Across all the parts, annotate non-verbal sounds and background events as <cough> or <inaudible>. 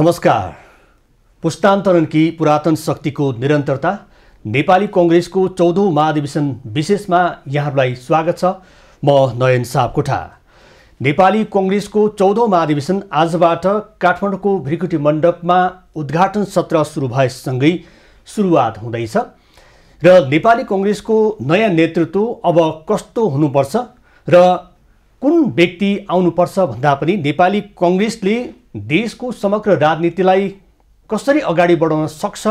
नमस्कार पुस्तान्तरणकी पुरातन शक्तिको निरन्तरता नेपाली कङ्ग्रेसको चौधौँ महाधिवेशन विशेषमा यहाँहरूलाई स्वागत छ म नयन सापकोठा नेपाली कङ्ग्रेसको चौधौँ महाधिवेशन आजबाट काठमाडौँको भ्रिकुटी मण्डपमा उद्घाटन सत्र सुरु भएसँगै सुरुवात हुँदैछ र नेपाली कङ्ग्रेसको नयाँ नेतृत्व अब कस्तो हुनुपर्छ र कुन व्यक्ति आउनुपर्छ भन्दा पनि नेपाली कङ्ग्रेसले देशको समग्र राजनीतिलाई कसरी अगाडि बढाउन सक्छ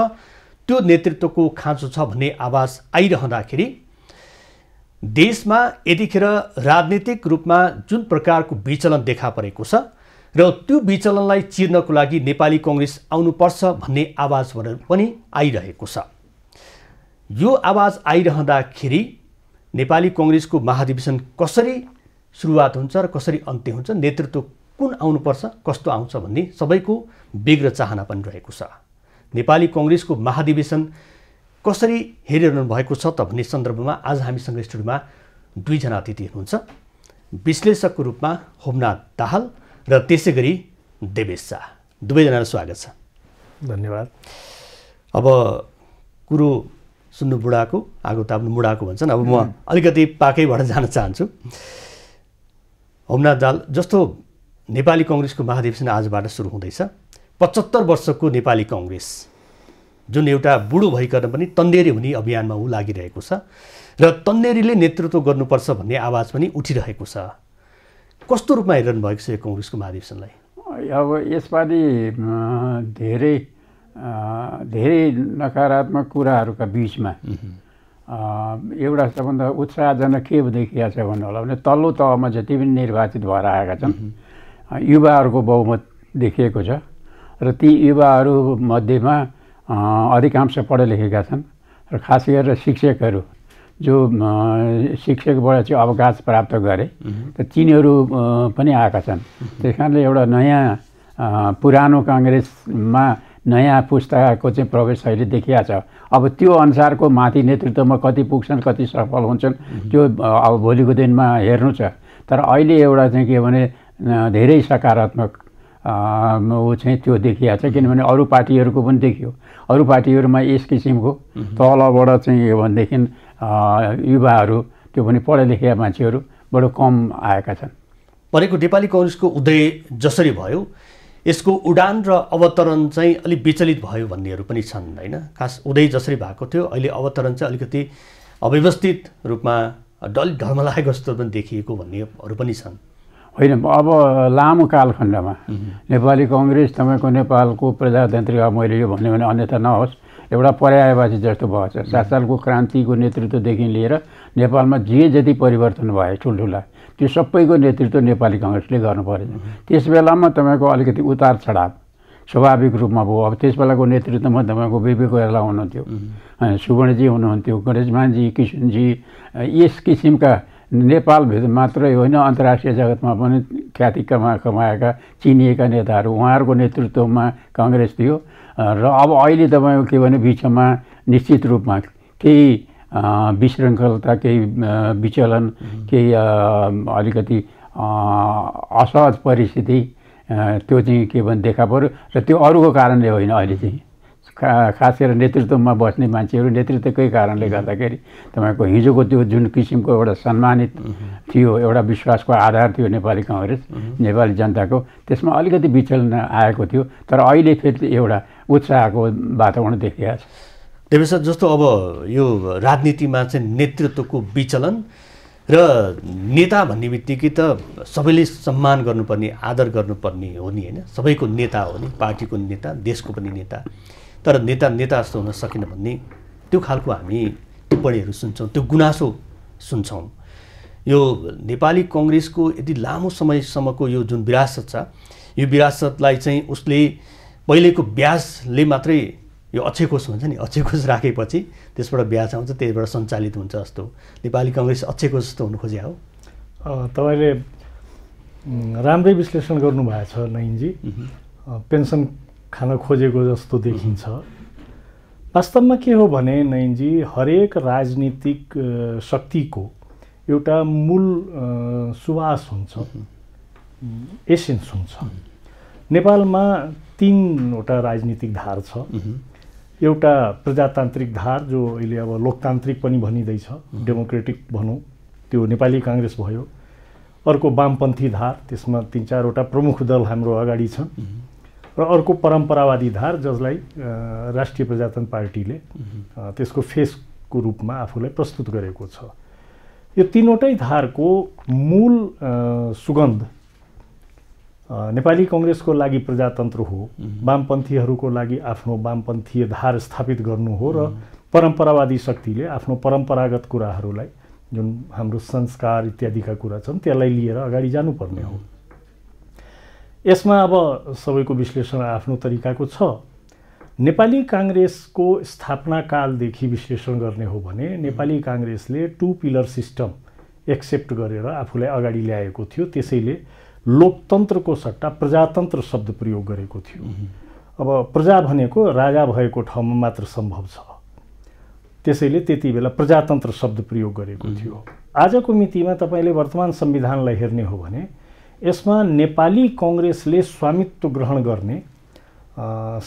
त्यो नेतृत्वको खाँचो छ भन्ने आवाज आइरहँदाखेरि देशमा यतिखेर राजनीतिक रूपमा जुन प्रकारको विचलन देखा परेको छ र त्यो विचलनलाई चिर्नको लागि नेपाली कङ्ग्रेस आउनुपर्छ भन्ने आवाज भनेर पनि आइरहेको छ यो आवाज आइरहँदाखेरि नेपाली कङ्ग्रेसको महाधिवेशन कसरी सुरुवात हुन्छ र कसरी अन्त्य हुन्छ नेतृत्व कुन आउनुपर्छ कस्तो आउँछ भन्ने सबैको बेग्र चाहना पनि रहेको छ नेपाली कङ्ग्रेसको महाधिवेशन कसरी हेरिरहनु भएको छ त भन्ने सन्दर्भमा आज हामीसँग स्टुडियोमा दुईजना अतिथि हुनुहुन्छ विश्लेषकको रूपमा होमनाथ दाहाल र त्यसै गरी देवेश शाह दुवैजनालाई स्वागत छ धन्यवाद अब कुरो सुन्नु बुढाको आगो ताप्नु बुढाको भन्छन् अब म अलिकति पाकैबाट जान चाहन्छु होमनाथ दाल जस्तो नेपाली कङ्ग्रेसको महाधिवेशन आजबाट सुरु हुँदैछ पचहत्तर वर्षको नेपाली कङ्ग्रेस जुन एउटा बुढो भइकन पनि तन्देरी हुने अभियानमा ऊ लागिरहेको छ र तन्देरीले नेतृत्व गर्नुपर्छ भन्ने आवाज पनि उठिरहेको छ कस्तो रूपमा हेरिरहनु भएको छ यो कङ्ग्रेसको महाधिवेशनलाई अब यसपालि धेरै धेरै नकारात्मक कुराहरूका बिचमा एउटा सबभन्दा उत्साहजनक के देखिया छ भन्नु होला भने तल्लो तहमा जति पनि निर्वाचित भएर आएका छन् युवाहरूको बहुमत देखिएको छ र ती युवाहरू मध्येमा अधिकांश पढे लेखेका छन् र खास गरेर शिक्षकहरू जो शिक्षकबाट चाहिँ अवकाश प्राप्त गरे त तिनीहरू पनि आएका छन् त्यस कारणले एउटा नयाँ पुरानो काङ्ग्रेसमा नयाँ पुस्ताको चाहिँ प्रवेश अहिले देखिया छ अब त्यो अनुसारको माथि नेतृत्वमा कति पुग्छन् कति सफल हुन्छन् त्यो अब भोलिको दिनमा हेर्नु छ तर अहिले एउटा चाहिँ के भने धेरै सकारात्मक ऊ चाहिँ त्यो देखिया छ किनभने अरू पार्टीहरूको पनि देखियो अरू पार्टीहरूमा यस किसिमको तलबाट चाहिँ यो भनेदेखि युवाहरू त्यो पनि पढे लेखेका मान्छेहरू बडो कम आएका छन् भनेको नेपाली कङ्ग्रेसको उदय जसरी भयो यसको उडान र अवतरण चाहिँ अलिक विचलित भयो भन्नेहरू पनि छन् होइन खास उदय जसरी भएको थियो अहिले अवतरण चाहिँ अलिकति अव्यवस्थित रूपमा डल ढर्मलाएको जस्तो पनि देखिएको भन्नेहरू पनि छन् होइन अब लामो कालखण्डमा नेपाली कङ्ग्रेस तपाईँको नेपालको प्रजातान्त्रिक अब मैले यो भन्यो भने अन्यथा नहोस् एउटा पर्यायवासी जस्तो भएछ सात सालको क्रान्तिको नेतृत्वदेखि लिएर नेपालमा जे जति परिवर्तन भयो ठुल्ठुला त्यो सबैको नेतृत्व नेपाली कङ्ग्रेसले गर्नु परेन त्यस बेलामा तपाईँको अलिकति उतार चढाव स्वाभाविक रूपमा भयो अब त्यस बेलाको नेतृत्वमा तपाईँको विवेक कोइराला हुनुहुन्थ्यो सुवर्णजी हुनुहुन्थ्यो गणेशमानजी किशनजी यस किसिमका नेपालभित्र मात्रै होइन अन्तर्राष्ट्रिय जगतमा पनि ख्याति कमा कमाएका चिनिएका नेताहरू उहाँहरूको नेतृत्वमा कङ्ग्रेस थियो र अब अहिले तपाईँको के भने बिचमा निश्चित रूपमा केही विशृङ्खलता केही विचलन केही अलिकति असहज परिस्थिति त्यो चाहिँ के भने देखा पऱ्यो र त्यो अरूको कारणले होइन अहिले चाहिँ खा खास गरेर नेतृत्वमा बस्ने मान्छेहरू नेतृत्वकै कारणले गर्दाखेरि तपाईँको हिजोको त्यो जुन किसिमको एउटा सम्मानित थियो एउटा विश्वासको आधार थियो नेपाली कङ्ग्रेस नेपाली जनताको त्यसमा अलिकति विचलन आएको थियो तर अहिले फेरि एउटा उत्साहको वातावरण देखिया छ देवेश जस्तो अब यो राजनीतिमा चाहिँ नेतृत्वको विचलन र नेता भन्ने बित्तिकै त सबैले सम्मान गर्नुपर्ने आदर गर्नुपर्ने हो नि होइन सबैको नेता हो नि पार्टीको नेता देशको पनि नेता तर नेता नेता जस्तो हुन सकेन भन्ने त्यो खालको हामी टिप्पणीहरू सुन्छौँ त्यो गुनासो सुन्छौँ यो नेपाली कङ्ग्रेसको यति लामो समयसम्मको यो जुन विरासत छ यो विरासतलाई चाहिँ उसले पहिलेको ब्याजले मात्रै यो अक्षेकोष हुन्छ नि अक्षेकोष राखेपछि त्यसबाट ब्याज आउँछ त्यसबाट सञ्चालित हुन्छ जस्तो नेपाली कङ्ग्रेस अक्षेकोष जस्तो हुनु खोजे हो तपाईँले राम्रै विश्लेषण गर्नुभएको छ नयनजी पेन्सन खान खोजेको जस्तो देखिन्छ वास्तवमा के हो भने नयनजी हरेक राजनीतिक शक्तिको एउटा मूल सुवास हुन्छ एसेन्स हुन्छ नेपालमा तिनवटा राजनीतिक धार छ एउटा प्रजातान्त्रिक धार जो अहिले अब लोकतान्त्रिक पनि भनिँदैछ डेमोक्रेटिक भनौँ त्यो नेपाली काङ्ग्रेस भयो अर्को वामपन्थी धार त्यसमा तिन चारवटा प्रमुख दल हाम्रो अगाडि छन् र अर्को परम्परावादी धार जसलाई राष्ट्रिय प्रजातन्त्र पार्टीले त्यसको फेसको रूपमा आफूलाई प्रस्तुत गरेको छ यो तिनवटै धारको मूल सुगन्ध नेपाली कङ्ग्रेसको लागि प्रजातन्त्र हो वामपन्थीहरूको लागि आफ्नो वामपन्थीय धार स्थापित गर्नु हो र परम्परावादी शक्तिले आफ्नो परम्परागत कुराहरूलाई जुन हाम्रो संस्कार इत्यादिका कुरा छन् त्यसलाई लिएर अगाडि जानुपर्ने हो यसमा अब सबैको विश्लेषण आफ्नो तरिकाको छ नेपाली काङ्ग्रेसको स्थापनाकालदेखि विश्लेषण गर्ने हो भने नेपाली काङ्ग्रेसले टु पिलर सिस्टम एक्सेप्ट गरेर आफूलाई अगाडि ल्याएको थियो त्यसैले लोकतन्त्रको सट्टा प्रजातन्त्र शब्द प्रयोग गरेको थियो अब प्रजा भनेको राजा भएको ठाउँमा मात्र सम्भव छ त्यसैले त्यति बेला प्रजातन्त्र शब्द प्रयोग गरेको थियो आजको मितिमा तपाईँले वर्तमान संविधानलाई हेर्ने हो भने यसमा नेपाली कङ्ग्रेसले स्वामित्व ग्रहण गर्ने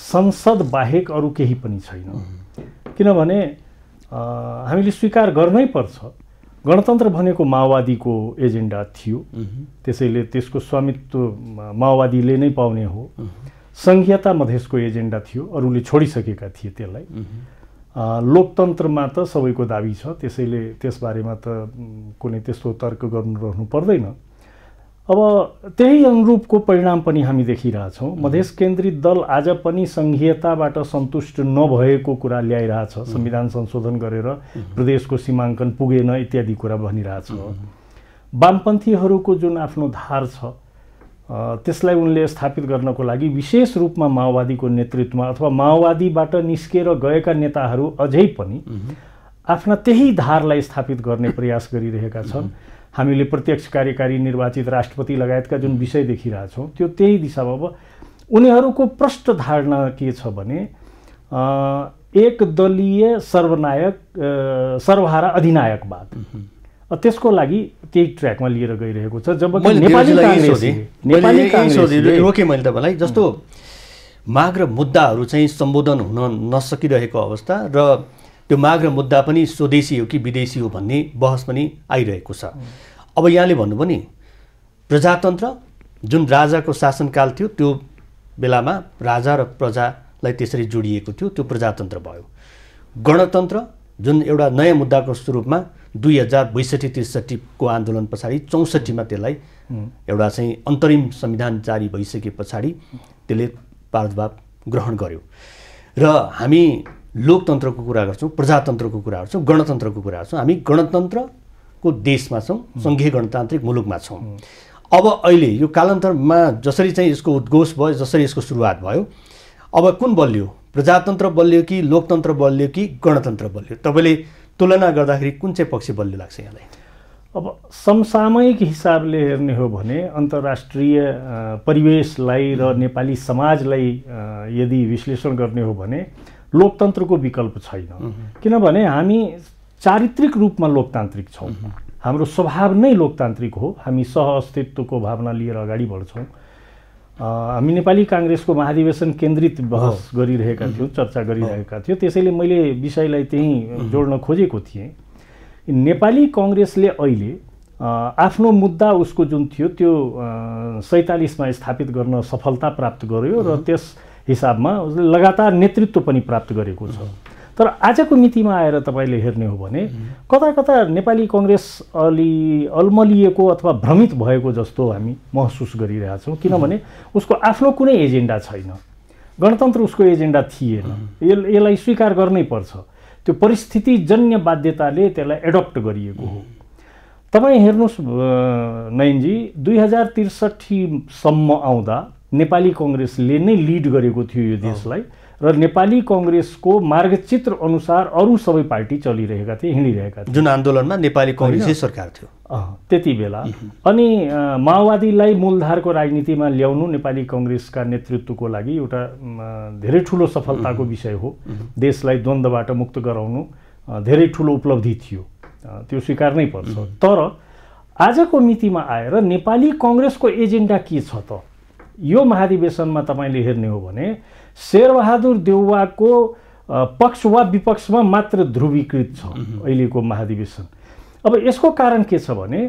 संसद बाहेक अरू केही पनि छैन किनभने हामीले स्वीकार गर्नै पर्छ गणतन्त्र भनेको माओवादीको एजेन्डा थियो त्यसैले त्यसको स्वामित्व माओवादीले नै पाउने हो सङ्घीयता मधेसको एजेन्डा थियो अरूले छोडिसकेका थिए त्यसलाई लोकतन्त्रमा त सबैको दाबी छ त्यसैले त्यसबारेमा त कुनै त्यस्तो तर्क गर्नु रहनु पर्दैन अब त्यही अनुरूपको परिणाम पनि हामी देखिरहेछौँ मधेस केन्द्रित दल आज पनि सङ्घीयताबाट सन्तुष्ट नभएको कुरा ल्याइरहेछ संविधान संशोधन गरेर प्रदेशको सीमाङ्कन पुगेन इत्यादि कुरा भनिरहेछ वामपन्थीहरूको जुन आफ्नो धार छ त्यसलाई उनले स्थापित गर्नको लागि विशेष रूपमा माओवादीको नेतृत्वमा अथवा माओवादीबाट निस्केर गएका नेताहरू अझै पनि आफ्ना त्यही धारलाई स्थापित गर्ने प्रयास गरिरहेका छन् हामीले प्रत्यक्ष कार्यकारी निर्वाचित राष्ट्रपति लगायतका जुन विषय देखिरहेछौँ त्यो त्यही दिशामा अब उनीहरूको प्रष्ट धारणा के छ भने एकदलीय सर्वनायक सर्वहारा अधिनायकवाद त्यसको लागि त्यही ट्र्याकमा लिएर गइरहेको छ जब रोकेँ मैले तपाईँलाई जस्तो माग र मुद्दाहरू चाहिँ सम्बोधन हुन नसकिरहेको अवस्था र त्यो माग र मुद्दा पनि स्वदेशी हो कि विदेशी हो भन्ने बहस पनि आइरहेको छ अब यहाँले भन्नुभयो नि प्रजातन्त्र जुन राजाको शासनकाल थियो त्यो बेलामा राजा र प्रजालाई त्यसरी जोडिएको थियो त्यो प्रजातन्त्र भयो गणतन्त्र जुन एउटा नयाँ मुद्दाको स्वरूपमा दुई हजार बैसठी त्रिसठीको आन्दोलन पछाडि चौसठीमा त्यसलाई एउटा चाहिँ अन्तरिम संविधान जारी भइसके पछाडि त्यसले प्रादुर्भाव ग्रहण गर्यो र हामी लोकतन्त्रको कुरा गर्छौँ प्रजातन्त्रको कुरा गर्छौँ गणतन्त्रको कुरा गर्छौँ हामी गणतन्त्रको देशमा छौँ सङ्घीय गणतान्त्रिक मुलुकमा छौँ अब अहिले यो कालान्तरमा जसरी चाहिँ यसको उद्घोष भयो जसरी यसको सुरुवात भयो अब कुन बलियो प्रजातन्त्र बलियो कि लोकतन्त्र बलियो कि गणतन्त्र बलियो तपाईँले तुलना गर्दाखेरि कुन चाहिँ पक्ष बलियो लाग्छ यहाँलाई अब समसामयिक हिसाबले हेर्ने हो भने अन्तर्राष्ट्रिय परिवेशलाई र नेपाली समाजलाई यदि विश्लेषण गर्ने हो भने लोकतन्त्रको विकल्प छैन किनभने हामी चारित्रिक रूपमा लोकतान्त्रिक छौँ हाम्रो स्वभाव नै लोकतान्त्रिक हो हामी सह अस्तित्वको भावना लिएर अगाडि बढ्छौँ हामी नेपाली काङ्ग्रेसको महाधिवेशन केन्द्रित बहस गरिरहेका थियौँ चर्चा गरिरहेका थियौँ त्यसैले मैले विषयलाई त्यहीँ जोड्न खोजेको थिएँ नेपाली कङ्ग्रेसले अहिले आफ्नो मुद्दा उसको जुन थियो त्यो सैँतालिसमा स्थापित गर्न सफलता प्राप्त गर्यो र त्यस हिसाबमा उसले लगातार नेतृत्व पनि प्राप्त गरेको छ तर आजको मितिमा आएर तपाईँले हेर्ने हो भने कता कता नेपाली कङ्ग्रेस अलि अल्मलिएको अथवा भ्रमित भएको जस्तो हामी महसुस गरिरहेछौँ किनभने उसको आफ्नो कुनै एजेन्डा छैन गणतन्त्र उसको एजेन्डा थिएन यसलाई स्वीकार गर्नै पर्छ त्यो परिस्थितिजन्य बाध्यताले त्यसलाई एडप्ट गरिएको हो तपाईँ हेर्नुहोस् नयनजी दुई हजार त्रिसठीसम्म आउँदा नेपाली कङ्ग्रेसले नै लिड गरेको थियो यो देशलाई र नेपाली कङ्ग्रेसको मार्गचित्र अनुसार अरू सबै पार्टी चलिरहेका थिए हिँडिरहेका थिए जुन आन्दोलनमा नेपाली कङ्ग्रेसै सरकार थियो त्यति बेला अनि माओवादीलाई मूलधारको राजनीतिमा ल्याउनु नेपाली कङ्ग्रेसका नेतृत्वको लागि एउटा धेरै ठुलो सफलताको विषय हो देशलाई द्वन्द्वबाट मुक्त गराउनु धेरै ठुलो उपलब्धि थियो त्यो स्वीकार नै पर्छ तर आजको मितिमा आएर नेपाली कङ्ग्रेसको एजेन्डा के छ त यो महाधिवेशनमा तपाईँले हेर्ने हो भने शेरबहादुर देउवाको पक्ष वा विपक्षमा मात्र ध्रुवीकृत छ अहिलेको महाधिवेशन अब यसको कारण के छ भने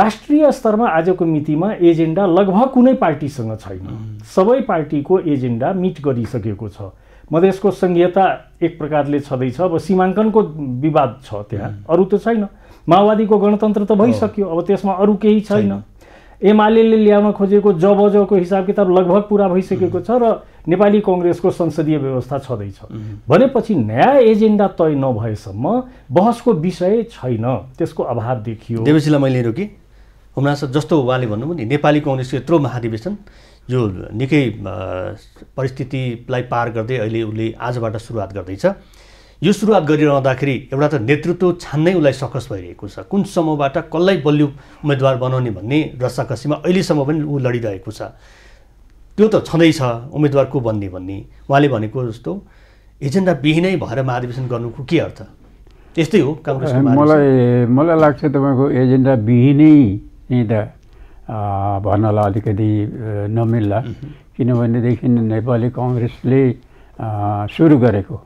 राष्ट्रिय स्तरमा आजको मितिमा एजेन्डा लगभग कुनै पार्टीसँग छैन सबै पार्टीको एजेन्डा मिट गरिसकेको छ मधेसको सङ्घीयता एक प्रकारले छँदैछ अब सीमाङ्कनको विवाद छ त्यहाँ अरू त छैन माओवादीको गणतन्त्र त भइसक्यो अब त्यसमा अरू केही छैन एमाले ल्याउन खोजेको जब जबको हिसाब किताब लगभग पुरा भइसकेको छ र नेपाली कङ्ग्रेसको संसदीय व्यवस्था छँदैछ भनेपछि नयाँ एजेन्डा तय नभएसम्म बहसको विषय छैन त्यसको अभाव देखियो देवजीलाई मैले रोकेँ सर जस्तो उहाँले भन्नुभयो नि नेपाली कङ्ग्रेसको यत्रो महाधिवेशन जो निकै परिस्थितिलाई पार गर्दै अहिले उसले आजबाट सुरुवात गर्दैछ यो सुरुवात गरिरहँदाखेरि एउटा त नेतृत्व छान्नै उसलाई सकस भइरहेको छ कुन समूहबाट कसलाई बलियो उम्मेदवार बनाउने भन्ने रसाकसीमा अहिलेसम्म पनि ऊ लडिरहेको छ त्यो त छँदैछ उम्मेदवार को बन्ने भन्ने उहाँले भनेको जस्तो एजेन्डा विहीनै भएर महाधिवेशन गर्नुको के अर्थ त्यस्तै हो काङ्ग्रेस मलाई मलाई लाग्छ तपाईँको एजेन्डा विहीनै नै त भन्नलाई अलिकति नमिल्ला किनभनेदेखि नेपाली कङ्ग्रेसले सुरु गरेको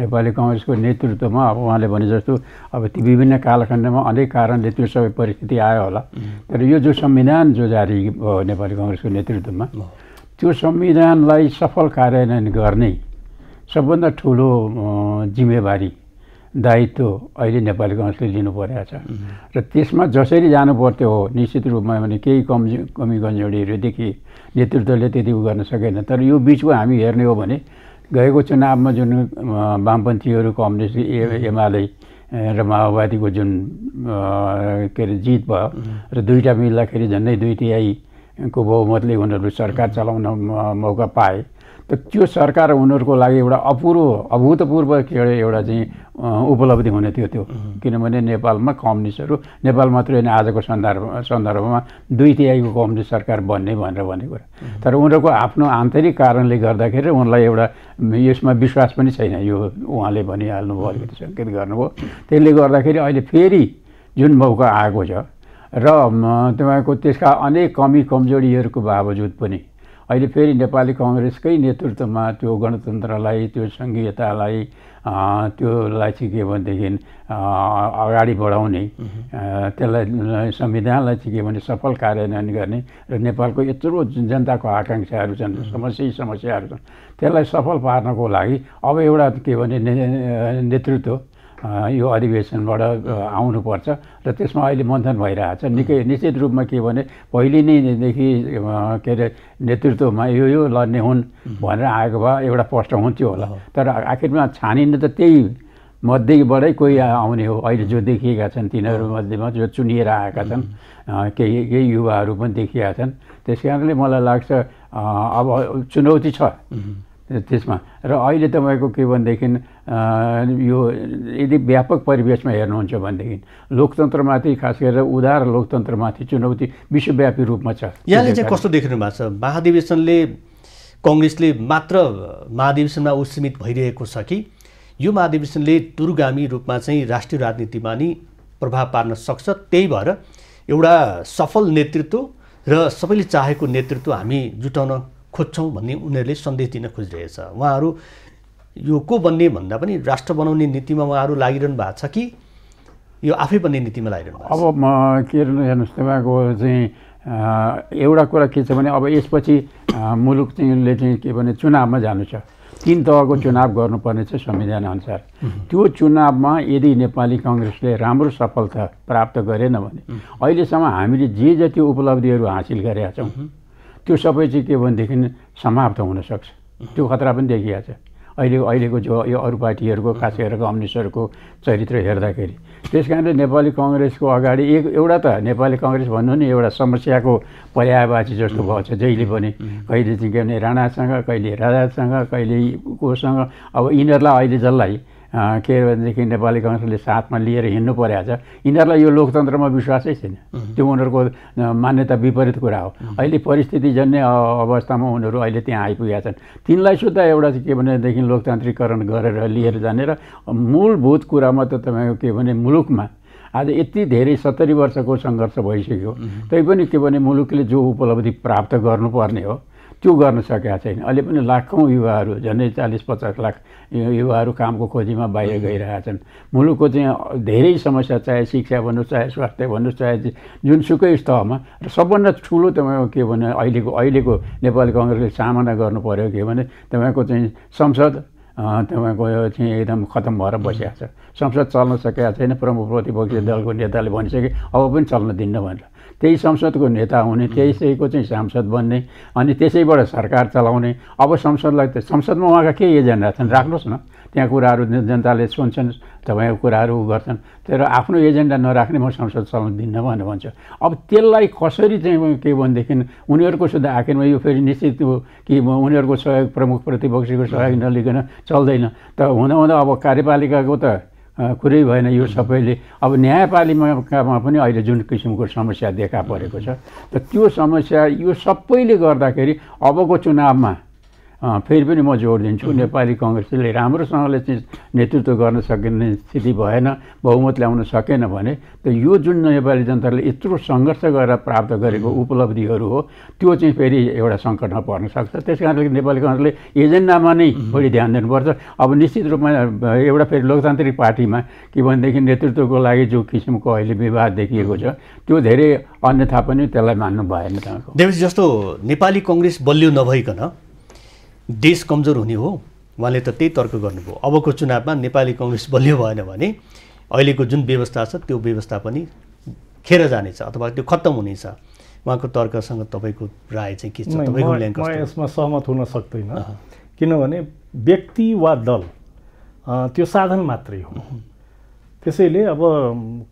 नेपाली कङ्ग्रेसको नेतृत्वमा अब उहाँले भने जस्तो अब ती विभिन्न कालखण्डमा अनेक कारणले त्यो सबै परिस्थिति आयो होला तर यो जो संविधान जो जारी भयो नेपाली कङ्ग्रेसको नेतृत्वमा त्यो संविधानलाई सफल कार्यान्वयन गर्ने सबभन्दा ठुलो जिम्मेवारी दायित्व अहिले नेपाली कङ्ग्रेसले लिनु परेको छ र त्यसमा जसरी जानु पर्थ्यो हो निश्चित रूपमा भने केही कमजो कमी कमजोरीहरूदेखि नेतृत्वले त्यति गर्न सकेन तर यो बिचको हामी हेर्ने हो भने गएको चुनावमा जुन वामपन्थीहरू कम्युनिस्ट एमाले र माओवादीको जुन के अरे जित भयो र दुईवटा मिल्दाखेरि झन्डै दुई तिहाईको बहुमतले उनीहरू सरकार चलाउन मौका पाए त त्यो सरकार उनीहरूको लागि एउटा अपूर्व अभूतपूर्व के अरे एउटा चाहिँ उपलब्धि हुने थियो त्यो किनभने नेपालमा कम्युनिस्टहरू नेपाल मात्रै होइन आजको सन्दर्भ सन्दर्भमा दुई तिहाईको कम्युनिस्ट सरकार बन्ने भनेर भन्ने कुरा तर उनीहरूको आफ्नो आन्तरिक कारणले गर्दाखेरि उनलाई एउटा यसमा विश्वास पनि छैन यो उहाँले भनिहाल्नुभयो अलिकति सङ्केत गर्नुभयो त्यसले गर्दाखेरि अहिले फेरि जुन मौका आएको छ र तपाईँको त्यसका अनेक कमी कमजोरीहरूको बावजुद पनि अहिले फेरि नेपाली कङ्ग्रेसकै नेतृत्वमा त्यो गणतन्त्रलाई त्यो सङ्घीयतालाई त्योलाई चाहिँ के भनेदेखि अगाडि बढाउने त्यसलाई संविधानलाई चाहिँ के भने सफल कार्यान्वयन गर्ने र नेपालको यत्रो जनताको आकाङ्क्षाहरू छन् समस्या समस्याहरू छन् त्यसलाई सफल पार्नको लागि अब एउटा के भने नेतृत्व यो अधिवेशनबाट आउनुपर्छ र त्यसमा अहिले मन्थन छ निकै निश्चित रूपमा के भने पहिले नैदेखि के अरे नेतृत्वमा यो यो लड्ने हुन् भनेर आएको भए एउटा प्रश्न हुन्थ्यो होला तर आखिरमा छानिने त त्यही मध्येबाटै कोही आउने हो अहिले जो देखिएका छन् मध्येमा जो चुनिएर आएका छन् केही केही युवाहरू पनि देखिएका छन् त्यस कारणले मलाई लाग्छ अब चुनौती छ त्यसमा र अहिले तपाईँको के भनेदेखि यो यदि व्यापक परिवेशमा हेर्नुहुन्छ भनेदेखि लोकतन्त्रमाथि खास गरेर उदार लोकतन्त्रमाथि चुनौती विश्वव्यापी रूपमा छ यहाँले चाहिँ कस्तो देख्नु भएको छ महाधिवेशनले कङ्ग्रेसले मात्र महाधिवेशनमा ऊ भइरहेको छ कि यो महाधिवेशनले दुर्गामी रूपमा चाहिँ राष्ट्रिय राजनीतिमा नि प्रभाव पार्न सक्छ त्यही भएर एउटा सफल नेतृत्व र सबैले चाहेको नेतृत्व हामी जुटाउन खोज्छौँ भन्ने उनीहरूले सन्देश दिन खोजिरहेछ उहाँहरू यो को बन्ने भन्दा पनि राष्ट्र बनाउने नीतिमा उहाँहरू लागिरहनु भएको छ कि यो आफै बन्ने नीतिमा लागिरहनु अब म के हेर्नुहोस् तपाईँको चाहिँ एउटा कुरा के छ भने अब यसपछि मुलुक चाहिँले चाहिँ के भने चुनावमा जानु छ तिन तहको चुनाव गर्नुपर्ने छ संविधान अनुसार त्यो चुनावमा यदि नेपाली कङ्ग्रेसले राम्रो सफलता प्राप्त गरेन भने अहिलेसम्म हामीले जे जति उपलब्धिहरू हासिल गरेका छौँ त्यो सबै चाहिँ के भनेदेखि समाप्त हुनसक्छ त्यो खतरा पनि देखिहाल्छ छ अहिले अहिलेको जो यो अरू पार्टीहरूको खास गरेर कम्युनिस्टहरूको चरित्र हेर्दाखेरि त्यस कारणले नेपाली कङ्ग्रेसको अगाडि एक एउटा त नेपाली कङ्ग्रेस भन्नु नि एउटा समस्याको पर्यायवाची जस्तो भएको छ जहिले पनि कहिले चाहिँ के भने राणासँग कहिले राजासँग कहिले कोसँग अब यिनीहरूलाई अहिले जसलाई के भनेदेखि नेपाली कङ्ग्रेसले साथमा लिएर हिँड्नु परेको छ यिनीहरूलाई यो लोकतन्त्रमा विश्वासै छैन त्यो उनीहरूको मान्यता विपरीत कुरा हो अहिले परिस्थिति जन्य अवस्थामा उनीहरू अहिले त्यहाँ आइपुगेका छन् तिनलाई सुद्धा एउटा चाहिँ के भनेदेखि लोकतान्त्रिकरण गरेर लिएर जाने र मूलभूत कुरामा त तपाईँको के भने मुलुकमा आज यति धेरै सत्तरी वर्षको सङ्घर्ष भइसक्यो तैपनि के भने मुलुकले जो उपलब्धि प्राप्त गर्नुपर्ने हो त्यो गर्न सकेका छैन अहिले पनि लाखौँ युवाहरू झन्डै चालिस पचास लाख युवाहरू कामको खोजीमा बाहिर गइरहेका छन् मुलुकको चाहिँ धेरै समस्या चाहे शिक्षा भन्नुहोस् चाहे स्वास्थ्य भन्नुहोस् चाहे जुनसुकै स्तरमा र सबभन्दा ठुलो तपाईँको के भने अहिलेको अहिलेको नेपाली कङ्ग्रेसले सामना गर्नु पऱ्यो के भने तपाईँको चाहिँ संसद तपाईँको चाहिँ एकदम खतम भएर बसिरहेको छ संसद चल्न सकेका छैन प्रमुख प्रतिपक्षी दलको नेताले भनिसके अब पनि चल्न दिन्न भनेर त्यही संसदको नेता हुने त्यसैको चाहिँ सांसद बन्ने अनि त्यसैबाट सरकार चलाउने अब संसदलाई त संसदमा उहाँका के एजेन्डा छन् राख्नुहोस् न त्यहाँ कुराहरू जनताले सुन्छन् तपाईँको कुराहरू गर्छन् तर आफ्नो एजेन्डा नराख्ने म संसद चलाउनु दिन्न भनेर भन्छ अब त्यसलाई कसरी चाहिँ के भनेदेखि उनीहरूको सुधा आखिरमा यो फेरि निश्चित हो कि उनीहरूको सहयोग प्रमुख प्रतिपक्षको सहयोग नलिकन चल्दैन त हुँदा हुँदा अब कार्यपालिकाको त कुरै भएन यो सबैले अब न्यायपालिकामा पनि अहिले जुन किसिमको समस्या देखा परेको छ त त्यो समस्या यो सबैले गर्दाखेरि अबको चुनावमा फेरि पनि म जोड दिन्छु नेपाली कङ्ग्रेसले राम्रोसँगले चाहिँ नेतृत्व गर्न सकिने स्थिति भएन बहुमत ल्याउन सकेन भने त यो जुन नेपाली जनताले यत्रो सङ्घर्ष गरेर प्राप्त गरेको उपलब्धिहरू हो त्यो चाहिँ फेरि एउटा सङ्कटमा पर्न सक्छ त्यस कारणले नेपाली कङ्ग्रेसले एजेन्डामा नै बढी ध्यान दिनुपर्छ अब निश्चित रूपमा एउटा फेरि लोकतान्त्रिक पार्टीमा के भनेदेखि नेतृत्वको लागि जो किसिमको अहिले विवाद देखिएको छ त्यो धेरै अन्यथा पनि त्यसलाई मान्नु भएन देश जस्तो नेपाली कङ्ग्रेस बलियो नभइकन देश कमजोर हुने हो उहाँले त त्यही तर्क गर्नुभयो अबको चुनावमा नेपाली कङ्ग्रेस बलियो भएन भने अहिलेको जुन व्यवस्था छ त्यो व्यवस्था पनि खेर जानेछ अथवा त्यो खत्तम हुनेछ उहाँको तर्कसँग तपाईँको राय चाहिँ के छ तपाईँको यसमा सहमत हुन सक्दैन किनभने व्यक्ति वा दल त्यो साधन मात्रै हो त्यसैले अब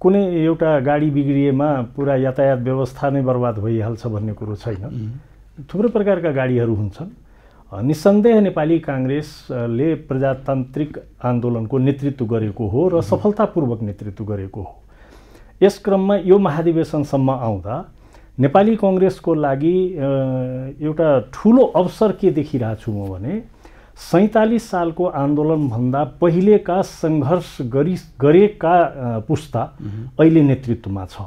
कुनै एउटा गाडी बिग्रिएमा पुरा यातायात व्यवस्था नै बर्बाद भइहाल्छ भन्ने कुरो छैन थुप्रै प्रकारका गाडीहरू हुन्छन् निसन्देह नेपाली काङ्ग्रेसले प्रजातान्त्रिक आन्दोलनको नेतृत्व गरेको हो र सफलतापूर्वक नेतृत्व गरेको हो यस क्रममा यो महाधिवेशनसम्म आउँदा नेपाली कङ्ग्रेसको लागि एउटा ठुलो अवसर के देखिरहेछु म भने सैँतालिस सालको आन्दोलनभन्दा पहिलेका सङ्घर्ष गरि गरेका पुस्ता अहिले नेतृत्वमा छ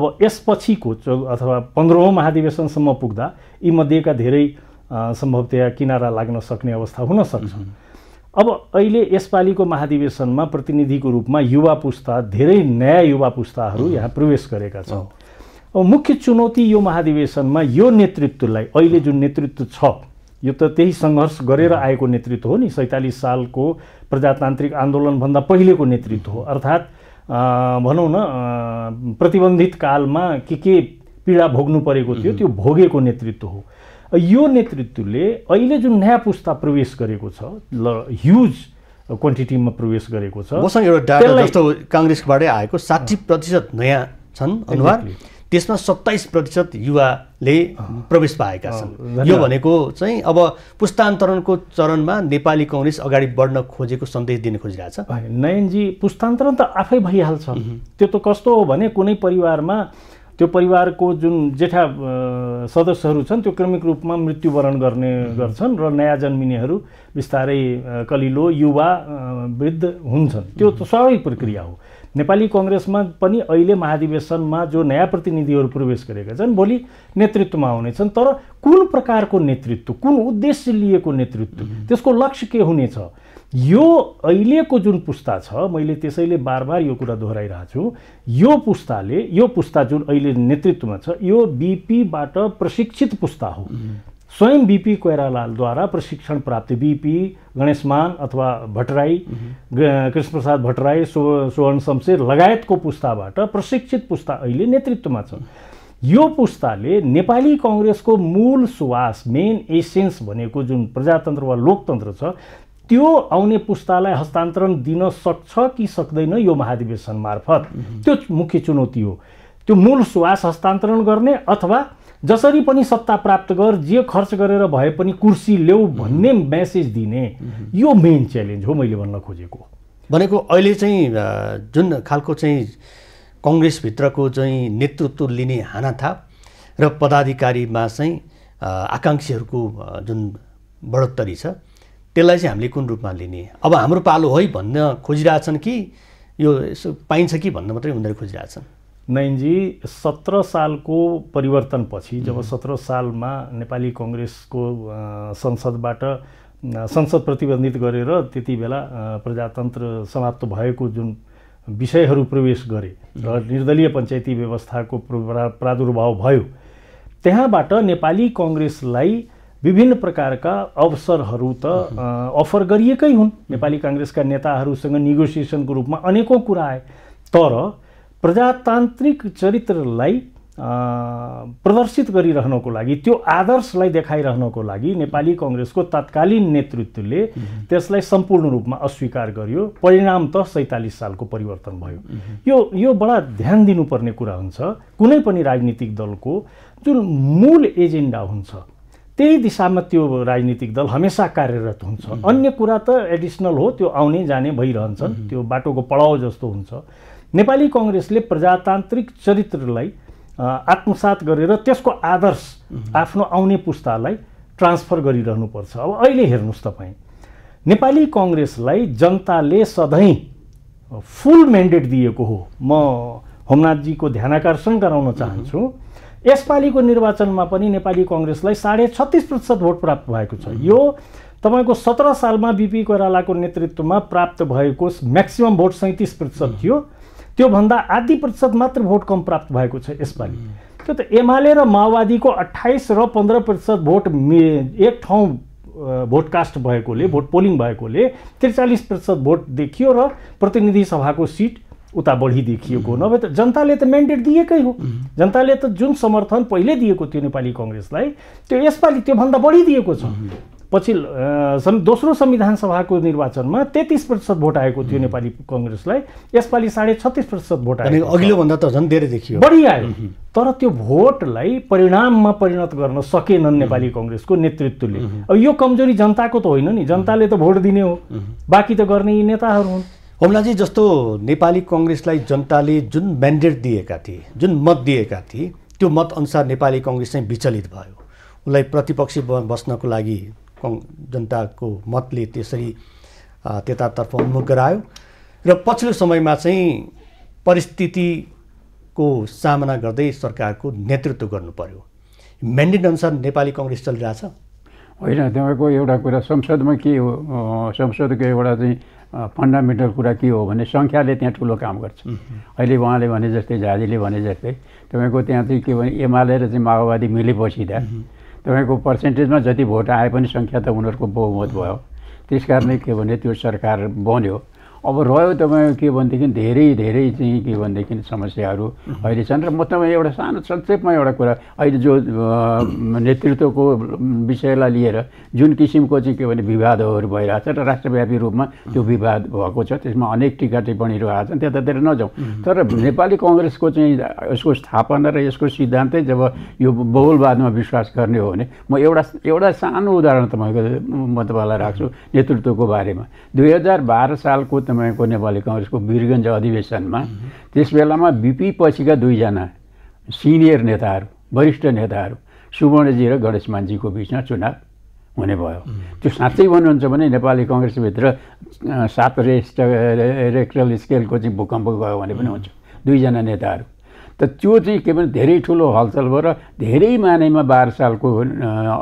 अब यसपछिको अथवा पन्ध्रौँ महाधिवेशनसम्म पुग्दा यीमध्येका धेरै सम्भवतया किनारा लाग्न सक्ने अवस्था हुनसक्छ अब अहिले यसपालिको महाधिवेशनमा प्रतिनिधिको रूपमा युवा पुस्ता धेरै नयाँ युवा पुस्ताहरू यहाँ प्रवेश गरेका छन् अब मुख्य चुनौती यो महाधिवेशनमा यो नेतृत्वलाई अहिले जुन नेतृत्व छ यो त त्यही सङ्घर्ष गरेर आएको नेतृत्व हो नि सैँतालिस सालको प्रजातान्त्रिक आन्दोलनभन्दा पहिलेको नेतृत्व हो अर्थात् भनौँ न प्रतिबन्धित कालमा के के पीडा भोग्नु परेको थियो त्यो भोगेको नेतृत्व हो यो नेतृत्वले अहिले जुन नयाँ पुस्ता प्रवेश गरेको छ ल ह्युज क्वान्टिटीमा प्रवेश गरेको छ मसँग एउटा डाटा जस्तो काङ्ग्रेसबाटै आएको साठी प्रतिशत नयाँ छन् अनुहार त्यसमा सत्ताइस प्रतिशत युवाले प्रवेश पाएका छन् यो भनेको चाहिँ अब पुस्तान्तरणको चरणमा नेपाली कङ्ग्रेस अगाडि बढ्न खोजेको सन्देश दिन खोजिरहेछ नयनजी पुस्तान्तरण त आफै भइहाल्छ त्यो त कस्तो हो भने कुनै परिवारमा त्यो परिवारको जुन जेठा सदस्यहरू छन् त्यो क्रमिक रूपमा मृत्युवरण गर्ने गर्छन् र नयाँ जन्मिनेहरू बिस्तारै कलिलो युवा वृद्ध हुन्छन् त्यो त स्वाभाविक प्रक्रिया हो नेपाली कङ्ग्रेसमा पनि अहिले महाधिवेशनमा जो नयाँ प्रतिनिधिहरू प्रवेश गरेका छन् भोलि नेतृत्वमा आउनेछन् तर कुन प्रकारको नेतृत्व कुन उद्देश्य लिएको नेतृत्व त्यसको लक्ष्य के हुनेछ यो अहिलेको जुन पुस्ता छ मैले त्यसैले बार बार यो कुरा दोहोऱ्याइरहेको छु यो पुस्ताले यो पुस्ता जुन अहिले नेतृत्वमा छ यो बिपीबाट प्रशिक्षित पुस्ता हो स्वयं बिपी कोइरालालद्वारा प्रशिक्षण प्राप्त बिपी गणेशमान अथवा भट्टराई कृष्णप्रसाद भट्टराई सो सुवर्ण शमशेर लगायतको पुस्ताबाट प्रशिक्षित पुस्ता अहिले नेतृत्वमा छन् यो पुस्ताले नेपाली कङ्ग्रेसको मूल सुवास मेन एसेन्स भनेको जुन प्रजातन्त्र वा लोकतन्त्र छ त्यो आउने पुस्तालाई हस्तान्तरण दिन सक्छ कि सक्दैन यो महाधिवेशन मार्फत त्यो मुख्य चुनौती हो त्यो मूल सुवास हस्तान्तरण गर्ने अथवा जसरी पनि सत्ता प्राप्त गर जे खर्च गरेर भए पनि कुर्सी ल्याऊ भन्ने मेसेज दिने यो मेन च्यालेन्ज हो मैले भन्न खोजेको भनेको अहिले चाहिँ जुन खालको चाहिँ कङ्ग्रेसभित्रको चाहिँ नेतृत्व लिने हाना हानाथाप र पदाधिकारीमा चाहिँ आकाङ्क्षीहरूको जुन बढोत्तरी छ त्यसलाई चाहिँ हामीले कुन रूपमा लिने अब हाम्रो पालो है भन्न खोजिरहेछन् कि यो पाइन्छ कि भन्न मात्रै उनीहरू खोजिरहेछन् नयनजी सत्र सालको परिवर्तनपछि जब सत्र सालमा नेपाली कङ्ग्रेसको संसदबाट संसद प्रतिबन्धित गरेर त्यति बेला प्रजातन्त्र समाप्त भएको जुन विषयहरू प्रवेश गरे र निर्दलीय पञ्चायती व्यवस्थाको प्रादुर्भाव भयो त्यहाँबाट नेपाली कङ्ग्रेसलाई विभिन्न प्रकारका अवसरहरू त अफर गरिएकै हुन् नेपाली काङ्ग्रेसका नेताहरूसँग निगोसिएसनको रूपमा अनेकौँ कुरा आए तर प्रजातान्त्रिक चरित्रलाई प्रदर्शित गरिरहनको लागि त्यो आदर्शलाई देखाइरहनको लागि नेपाली कङ्ग्रेसको तत्कालीन नेतृत्वले त्यसलाई सम्पूर्ण रूपमा अस्वीकार गर्यो परिणाम त सैँतालिस सालको परिवर्तन भयो यो यो बडा ध्यान दिनुपर्ने कुरा हुन्छ कुनै पनि राजनीतिक दलको जुन मूल एजेन्डा हुन्छ त्यही दिशामा त्यो राजनीतिक दल हमेसा कार्यरत हुन्छ अन्य कुरा त एडिसनल हो त्यो आउने जाने भइरहन्छ त्यो बाटोको पडाउ जस्तो हुन्छ नेपाली कङ्ग्रेसले प्रजातान्त्रिक चरित्रलाई आत्मसात गरेर त्यसको आदर्श आफ्नो आउने पुस्तालाई ट्रान्सफर गरिरहनुपर्छ अब अहिले हेर्नुहोस् तपाईँ नेपाली कङ्ग्रेसलाई जनताले सधैँ फुल म्यान्डेट दिएको हो म होमनाथजीको ध्यानकर्षण गराउन चाहन्छु यसपालिको निर्वाचनमा पनि नेपाली कङ्ग्रेसलाई साढे छत्तिस प्रतिशत भोट प्राप्त भएको छ यो तपाईँको सत्र सालमा बिपी कोइरालाको नेतृत्वमा प्राप्त भएको म्याक्सिमम् भोट सैँतिस प्रतिशत थियो त्योभन्दा आधी प्रतिशत मात्र भोट कम प्राप्त भएको छ यसपालि त्यो त एमाले र माओवादीको अठाइस र पन्ध्र प्रतिशत भोट एक ठाउँ भोटकास्ट भएकोले भोट पोलिङ भएकोले त्रिचालिस प्रतिशत भोट देखियो र प्रतिनिधि सभाको सिट उता बढी देखिएको नभए त जनताले त म्यान्डेट दिएकै हो जनताले त जुन समर्थन पहिले दिएको थियो नेपाली कङ्ग्रेसलाई त्यो यसपालि त्योभन्दा बढी दिएको छ पछि दोस्रो संविधान सभाको निर्वाचनमा तेत्तिस प्रतिशत भोट आएको थियो नेपाली कङ्ग्रेसलाई यसपालि साढे छत्तिस प्रतिशत भोट आयो अघिल्लोभन्दा त झन् धेरै देखियो बढी आयो तर त्यो भोटलाई परिणाममा परिणत गर्न सकेनन् नेपाली कङ्ग्रेसको नेतृत्वले अब यो कमजोरी जनताको त होइन नि जनताले त भोट दिने हो बाँकी त गर्ने यी नेताहरू हुन् होमलाजी जस्तो नेपाली कङ्ग्रेसलाई जनताले जुन म्यान्डेट दिएका थिए जुन मत दिएका थिए त्यो मत अनुसार नेपाली कङ्ग्रेस चाहिँ विचलित भयो उसलाई प्रतिपक्षी बस्नको लागि जनताको मतले त्यसरी त्यतातर्फ उन्मुख गरायो र पछिल्लो समयमा चाहिँ परिस्थितिको सामना गर्दै सरकारको नेतृत्व गर्नु पर्यो म्यान्डेट अनुसार नेपाली कङ्ग्रेस चलिरहेछ होइन तपाईँको एउटा कुरा संसदमा के हो संसदको एउटा चाहिँ फन्डामेन्टल कुरा के हो भने सङ्ख्याले त्यहाँ ठुलो काम गर्छ अहिले उहाँले भने जस्तै झाजीले भने जस्तै तपाईँको त्यहाँ चाहिँ के भने एमाले र चाहिँ माओवादी मिलेपछि त्यहाँ तपाईँको पर्सेन्टेजमा जति भोट आए पनि सङ्ख्या त उनीहरूको बहुमत भयो त्यस कारणले के भने त्यो सरकार बन्यो अब रह्यो तपाईँको के भनेदेखि धेरै धेरै चाहिँ के भनेदेखि समस्याहरू अहिले छन् र म तपाईँ एउटा सानो संक्षेपमा एउटा कुरा अहिले जो नेतृत्वको विषयलाई लिएर जुन किसिमको चाहिँ के भने विवादहरू छ र राष्ट्रव्यापी रूपमा त्यो विवाद भएको छ त्यसमा अनेक टिका टिप्पणीहरू आएको छन् त्यतातिर नजाउँ तर नेपाली कङ्ग्रेसको चाहिँ यसको स्थापना र यसको सिद्धान्तै जब यो बहुलवादमा विश्वास गर्ने हो भने म एउटा एउटा सानो उदाहरण तपाईँको म तपाईँलाई राख्छु नेतृत्वको बारेमा दुई हजार बाह्र सालको तपाईँको नेपाली कङ्ग्रेसको वीरगञ्ज अधिवेशनमा त्यस बेलामा बिपी पछिका दुईजना सिनियर नेताहरू वरिष्ठ नेताहरू सुवर्णजी र गणेश गणेशमानजीको बिचमा चुनाव हुने भयो त्यो साँच्चै भन्नुहुन्छ भने नेपाली कङ्ग्रेसभित्र सात रेस्ट रेक्टरल स्केलको चाहिँ भूकम्प गयो भने पनि हुन्छ दुईजना नेताहरू त त्यो चाहिँ के भने धेरै ठुलो हलचल भयो र धेरै मानेमा बाह्र सालको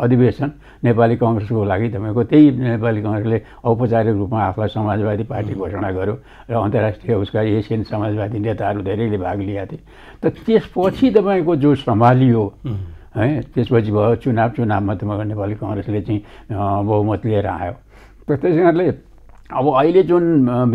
अधिवेशन नेपाली कङ्ग्रेसको लागि तपाईँको त्यही नेपाली कङ्ग्रेसले औपचारिक रूपमा आफूलाई समाजवादी पार्टी घोषणा गर्यो र अन्तर्राष्ट्रिय उसका एसियन समाजवादी नेताहरू धेरैले भाग लिएका थिए त त्यसपछि तपाईँको जो सम्हालियो है त्यसपछि भयो चुनाव चुनावमा तपाईँको नेपाली कङ्ग्रेसले चाहिँ बहुमत लिएर आयो त त्यस कारणले अब अहिले जुन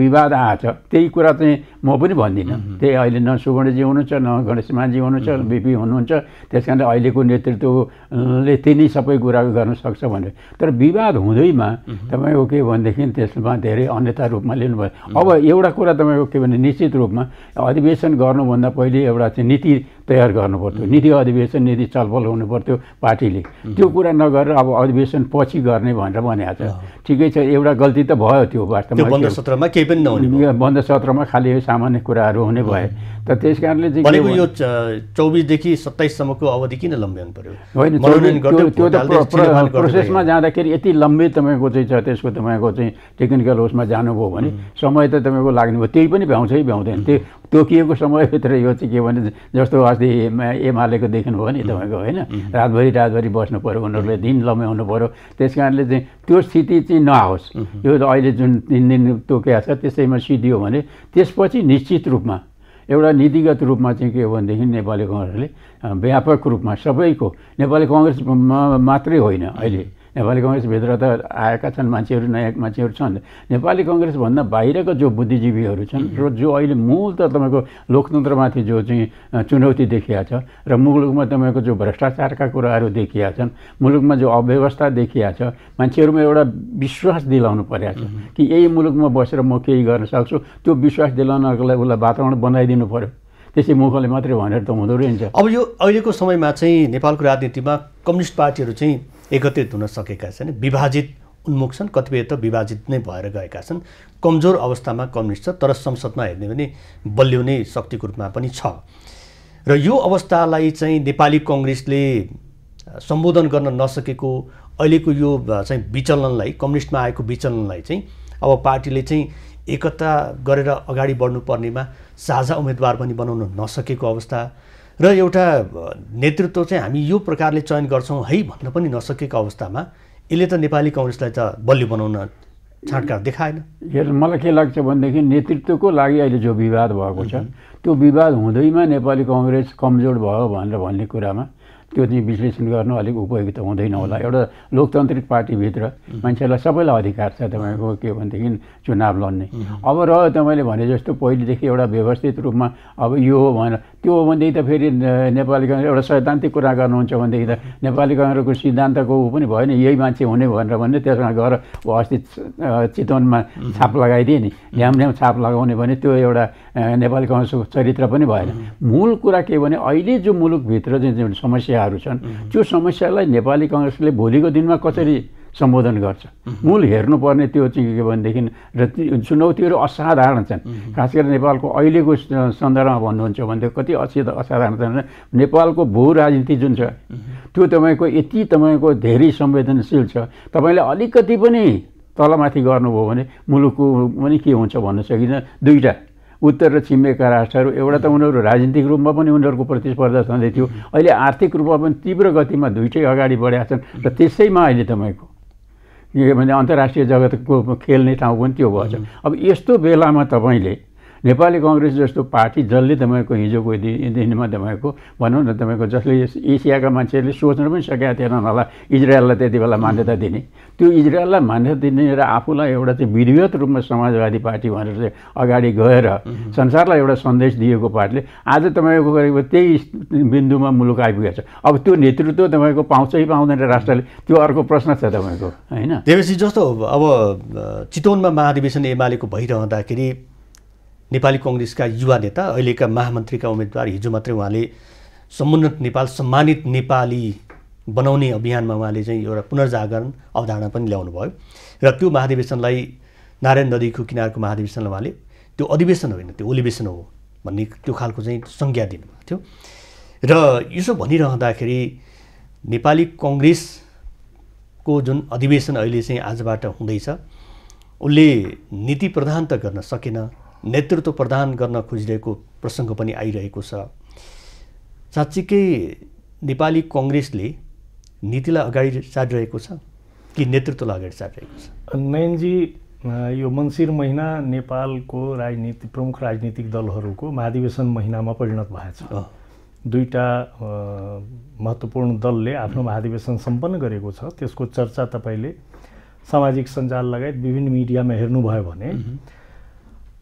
विवाद आएको छ त्यही कुरा चाहिँ म पनि भन्दिनँ त्यही अहिले न सुवर्णजी हुनुहुन्छ न गणेशमाजी हुनुहुन्छ बिपी हुनुहुन्छ त्यस कारणले अहिलेको नेतृत्वले त्यही नै सबै कुरा गर्न सक्छ भनेर तर विवाद हुँदैमा तपाईँको के भनेदेखि त्यसमा धेरै अन्यथा रूपमा लिनुभयो अब एउटा कुरा तपाईँको के भने निश्चित रूपमा अधिवेशन गर्नुभन्दा पहिले एउटा चाहिँ नीति तयार गर्नुपर्थ्यो नीति अधिवेशन नीति हुनु हुनुपर्थ्यो पार्टीले त्यो कुरा नगरेर अब अधिवेशन पछि गर्ने भनेर भनेको छ ठिकै छ एउटा गल्ती त भयो त्यो वास्तवमा बन्द सत्रमा केही पनि नहुने बन्द सत्रमा खालि सामान्य कुराहरू हुने भए त त्यस कारणले चाहिँ यो चौबिसदेखि सत्ताइससम्मको अवधि किन लम्ब्याउनु पर्यो होइन त्यो त प्रोसेसमा जाँदाखेरि यति लम्बे तपाईँको चाहिँ छ त्यसको तपाईँको चाहिँ टेक्निकल उसमा जानुभयो भने समय त तपाईँको लाग्ने भयो त्यही पनि भ्याउँछ कि भ्याउँदैन त्यही तोकिएको समयभित्र यो चाहिँ के भने जस्तो अस्ति एमालेको देखिनुभयो नि तपाईँको होइन रातभरि रातभरि बस्नु पऱ्यो उनीहरूले दिन लम्याउनु पऱ्यो त्यस कारणले चाहिँ त्यो स्थिति चाहिँ नआओस् यो अहिले जुन तिन दिन तोकिया छ त्यसैमा सिद्धियो भने त्यसपछि निश्चित रूपमा एउटा नीतिगत रूपमा चाहिँ के हो भनेदेखि नेपाली कङ्ग्रेसले व्यापक रूपमा सबैको नेपाली कङ्ग्रेसमा मात्रै होइन अहिले नेपाली कङ्ग्रेसभित्र त आएका छन् मान्छेहरू नयाँ मान्छेहरू छन् नेपाली कङ्ग्रेसभन्दा बाहिरको जो बुद्धिजीवीहरू छन् र जो अहिले मूल त तपाईँको लोकतन्त्रमाथि जो चाहिँ चुनौती देखिया छ र मुलुकमा तपाईँको जो भ्रष्टाचारका कुराहरू देखिया छन् मुलुकमा जो अव्यवस्था देखिया छ मान्छेहरूमा एउटा विश्वास दिलाउनु परेको छ कि यही मुलुकमा बसेर म केही गर्न सक्छु त्यो विश्वास दिलाउनको लागि उसलाई वातावरण बनाइदिनु पऱ्यो त्यसै मुखले मात्रै भनेर त हुँदो रहेछ अब यो अहिलेको समयमा चाहिँ नेपालको राजनीतिमा कम्युनिस्ट पार्टीहरू चाहिँ एकत्रित हुन सकेका छन् विभाजित उन्मुख छन् कतिपय त विभाजित नै भएर गएका छन् कमजोर अवस्थामा कम्युनिस्ट छ तर संसदमा हेर्ने भने बलियो नै शक्तिको रूपमा पनि छ र यो अवस्थालाई चाहिँ नेपाली कङ्ग्रेसले सम्बोधन गर्न नसकेको अहिलेको यो चाहिँ विचलनलाई कम्युनिस्टमा आएको विचलनलाई चाहिँ अब पार्टीले चाहिँ एकता गरेर अगाडि बढ्नुपर्नेमा साझा उम्मेदवार पनि बनाउन नसकेको अवस्था र एउटा नेतृत्व चाहिँ हामी यो प्रकारले चयन गर्छौँ है भन्न पनि नसकेको अवस्थामा यसले त नेपाली कङ्ग्रेसलाई त बलियो बनाउन छाँटकाँट देखाएन हेर मलाई के लाग्छ भनेदेखि नेतृत्वको लागि अहिले जो विवाद भएको छ त्यो विवाद हुँदैमा नेपाली कङ्ग्रेस कमजोर भयो भनेर भन्ने कुरामा त्यो चाहिँ विश्लेषण गर्न अलिक उपयुक्त हुँदैन होला एउटा लोकतान्त्रिक पार्टीभित्र मान्छेलाई सबैलाई अधिकार छ तपाईँको के भनेदेखि चुनाव लड्ने अब र तपाईँले भने जस्तो पहिलेदेखि एउटा व्यवस्थित रूपमा अब यो हो भनेर त्यो हो भनेदेखि त फेरि नेपाली कङ्ग्रेस एउटा सैद्धान्तिक कुरा गर्नुहुन्छ भनेदेखि त नेपाली कङ्ग्रेसको सिद्धान्तको ऊ पनि भयो नि यही मान्छे हुने भनेर भने त्यसमा गएर अस्ति चितवनमा छाप लगाइदिए नि न्याम न्याम छाप लगाउने भने त्यो एउटा नेपाली कङ्ग्रेसको चरित्र पनि भएन मूल कुरा के भने अहिले जो मुलुकभित्र जुन समस्याहरू छन् त्यो समस्यालाई नेपाली कङ्ग्रेसले भोलिको दिनमा कसरी सम्बोधन गर्छ मूल हेर्नुपर्ने त्यो चाहिँ के भनेदेखि र चुनौतीहरू असाधारण छन् खास गरेर नेपालको अहिलेको सन्दर्भमा भन्नुहुन्छ भने कति असि असाधारण छन् नेपालको भू राजनीति जुन छ त्यो तपाईँको यति तपाईँको धेरै संवेदनशील छ तपाईँले अलिकति पनि तलमाथि गर्नुभयो भने मुलुकको पनि के हुन्छ भन्न सकिन्छ दुईवटा उत्तर र छिमेका राष्ट्रहरू एउटा त उनीहरू राजनीतिक रूपमा पनि उनीहरूको प्रतिस्पर्धा छँदै थियो अहिले आर्थिक रूपमा पनि तीव्र गतिमा दुइटै अगाडि बढेका छन् र त्यसैमा अहिले तपाईँको के भने अन्तर्राष्ट्रिय जगतको खेल्ने ठाउँ पनि त्यो भएछ अब यस्तो बेलामा तपाईँले नेपाली कङ्ग्रेस जस्तो पार्टी जसले तपाईँको हिजोको दिनमा तपाईँको भनौँ न तपाईँको जसले एसियाका मान्छेहरूले सोच्न पनि सकेका थिएनन् होला इजरायललाई त्यति बेला मान्यता दिने त्यो इजरायललाई मान्यता दिने र आफूलाई एउटा चाहिँ विधिवत रूपमा समाजवादी पार्टी भनेर चाहिँ अगाडि गएर संसारलाई एउटा सन्देश दिएको पार्टीले आज तपाईँको गरेको त्यही बिन्दुमा मुलुक आइपुगेको छ अब त्यो नेतृत्व तपाईँको पाउँछ पाउँदैन राष्ट्रले त्यो अर्को प्रश्न छ तपाईँको होइन त्यसपछि जस्तो अब चितवनमा महाधिवेशन एमालेको भइरहँदाखेरि नेपाली कङ्ग्रेसका युवा नेता अहिलेका महामन्त्रीका उम्मेदवार हिजो मात्रै उहाँले समुन्नत नेपाल सम्मानित नेपाली बनाउने अभियानमा उहाँले चाहिँ एउटा पुनर्जागरण अवधारणा पनि ल्याउनु भयो र त्यो महाधिवेशनलाई नारायण नदीको किनारको महाधिवेशनलाई उहाँले त्यो अधिवेशन होइन त्यो ओलिवेशन हो भन्ने त्यो खालको चाहिँ संज्ञा दिनुभएको थियो र यसो भनिरहँदाखेरि नेपाली कङ्ग्रेसको जुन अधिवेशन अहिले चाहिँ आजबाट हुँदैछ उसले नीति प्रधान त गर्न सकेन नेतृत्व प्रदान गर्न खोजिरहेको प्रसङ्ग पनि आइरहेको छ साँच्चीकै नेपाली कङ्ग्रेसले नीतिलाई अगाडि सारिरहेको छ कि नेतृत्वलाई अगाडि सारिरहेको छ नयनजी यो मन्सिर महिना नेपालको राजनीति प्रमुख राजनीतिक दलहरूको महाधिवेशन महिनामा परिणत भएको छ दुईवटा महत्त्वपूर्ण दलले आफ्नो महाधिवेशन सम्पन्न गरेको छ त्यसको चर्चा तपाईँले सामाजिक सञ्जाल लगायत विभिन्न मिडियामा हेर्नुभयो भने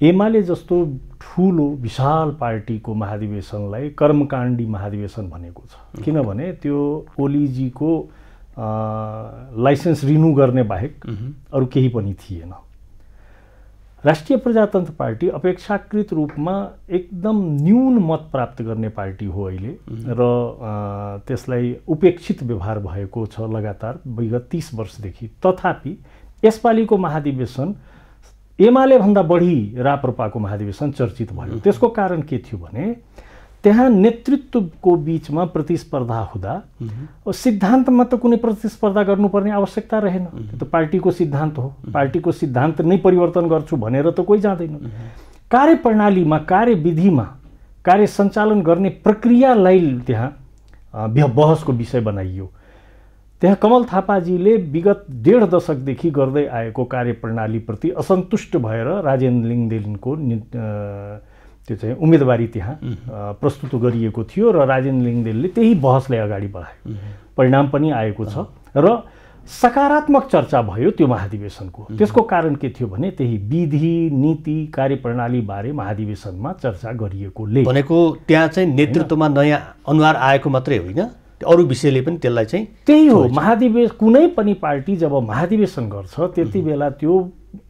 एमाले जस्तो ठुलो विशाल पार्टीको महाधिवेशनलाई कर्मकाण्डी महाधिवेशन भनेको छ किनभने त्यो ओलीजीको लाइसेन्स रिन्यु गर्ने बाहेक अरू केही पनि थिएन राष्ट्रिय प्रजातन्त्र पार्टी अपेक्षाकृत रूपमा एकदम न्यून मत प्राप्त गर्ने पार्टी हो अहिले र त्यसलाई उपेक्षित व्यवहार भएको छ लगातार विगत तिस वर्षदेखि तथापि यसपालिको महाधिवेशन एमाले भन्दा बढी राप्रपाको महाधिवेशन चर्चित भयो त्यसको कारण के थियो भने त्यहाँ नेतृत्वको बिचमा प्रतिस्पर्धा हुँदा सिद्धान्तमा त कुनै प्रतिस्पर्धा गर्नुपर्ने आवश्यकता रहेन त्यो त पार्टीको सिद्धान्त हो पार्टीको सिद्धान्त नै परिवर्तन गर्छु भनेर त कोही जाँदैन कार्यप्रणालीमा कार्यविधिमा कार्य सञ्चालन गर्ने प्रक्रियालाई त्यहाँ बहसको विषय बनाइयो त्यहाँ कमल थापाजीले विगत डेढ दशकदेखि गर्दै आएको कार्यप्रणालीप्रति असन्तुष्ट भएर राजेन्द्र लिङदेलिनको त्यो चाहिँ उम्मेदवारी त्यहाँ प्रस्तुत गरिएको थियो र राजेन्द्र लिङदेलले त्यही बहसलाई अगाडि बढायो परिणाम पनि आएको छ र सकारात्मक चर्चा भयो त्यो महाधिवेशनको त्यसको कारण के थियो भने त्यही विधि नीति कार्यप्रणालीबारे महाधिवेशनमा चर्चा गरिएकोले भनेको त्यहाँ चाहिँ नेतृत्वमा नयाँ अनुहार आएको मात्रै होइन अरू विषयले पनि त्यसलाई चाहिँ त्यही हो महाधिवेश कुनै पनि पार्टी जब महाधिवेशन गर्छ त्यति बेला त्यो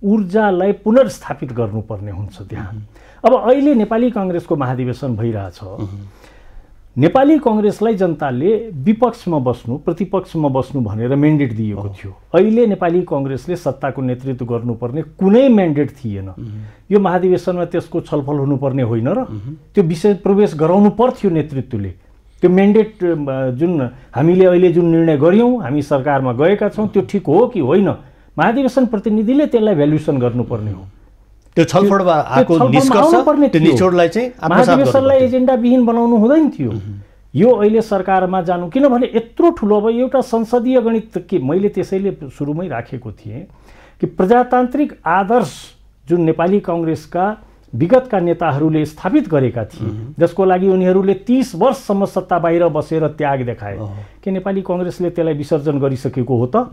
ऊर्जालाई पुनर्स्थापित गर्नुपर्ने हुन्छ त्यहाँ अब अहिले नेपाली कङ्ग्रेसको महाधिवेशन भइरहेछ नेपाली कङ्ग्रेसलाई जनताले विपक्षमा बस्नु प्रतिपक्षमा बस्नु भनेर मेन्डेट दिएको थियो अहिले नेपाली कङ्ग्रेसले सत्ताको नेतृत्व गर्नुपर्ने कुनै म्यान्डेट थिएन यो महाधिवेशनमा त्यसको छलफल हुनुपर्ने होइन र त्यो विषय प्रवेश गराउनु पर्थ्यो नेतृत्वले त्यो मेन्डेट जुन हामीले अहिले जुन निर्णय गऱ्यौँ हामी सरकारमा गएका छौँ त्यो ठिक हो कि होइन महाधिवेशन प्रतिनिधिले त्यसलाई भ्यालुएसन गर्नुपर्ने हो त्यो महाधिवेशनलाई एजेन्डाविहीन बनाउनु हुँदैन थियो यो अहिले सरकारमा जानु किनभने यत्रो ठुलो अब एउटा संसदीय गणित के मैले त्यसैले सुरुमै राखेको थिएँ कि प्रजातान्त्रिक आदर्श जुन नेपाली कङ्ग्रेसका विगतका नेताहरूले स्थापित गरेका थिए जसको लागि उनीहरूले तिस वर्षसम्म सत्ता बाहिर बसेर त्याग देखाए के नेपाली कङ्ग्रेसले त्यसलाई विसर्जन गरिसकेको हो त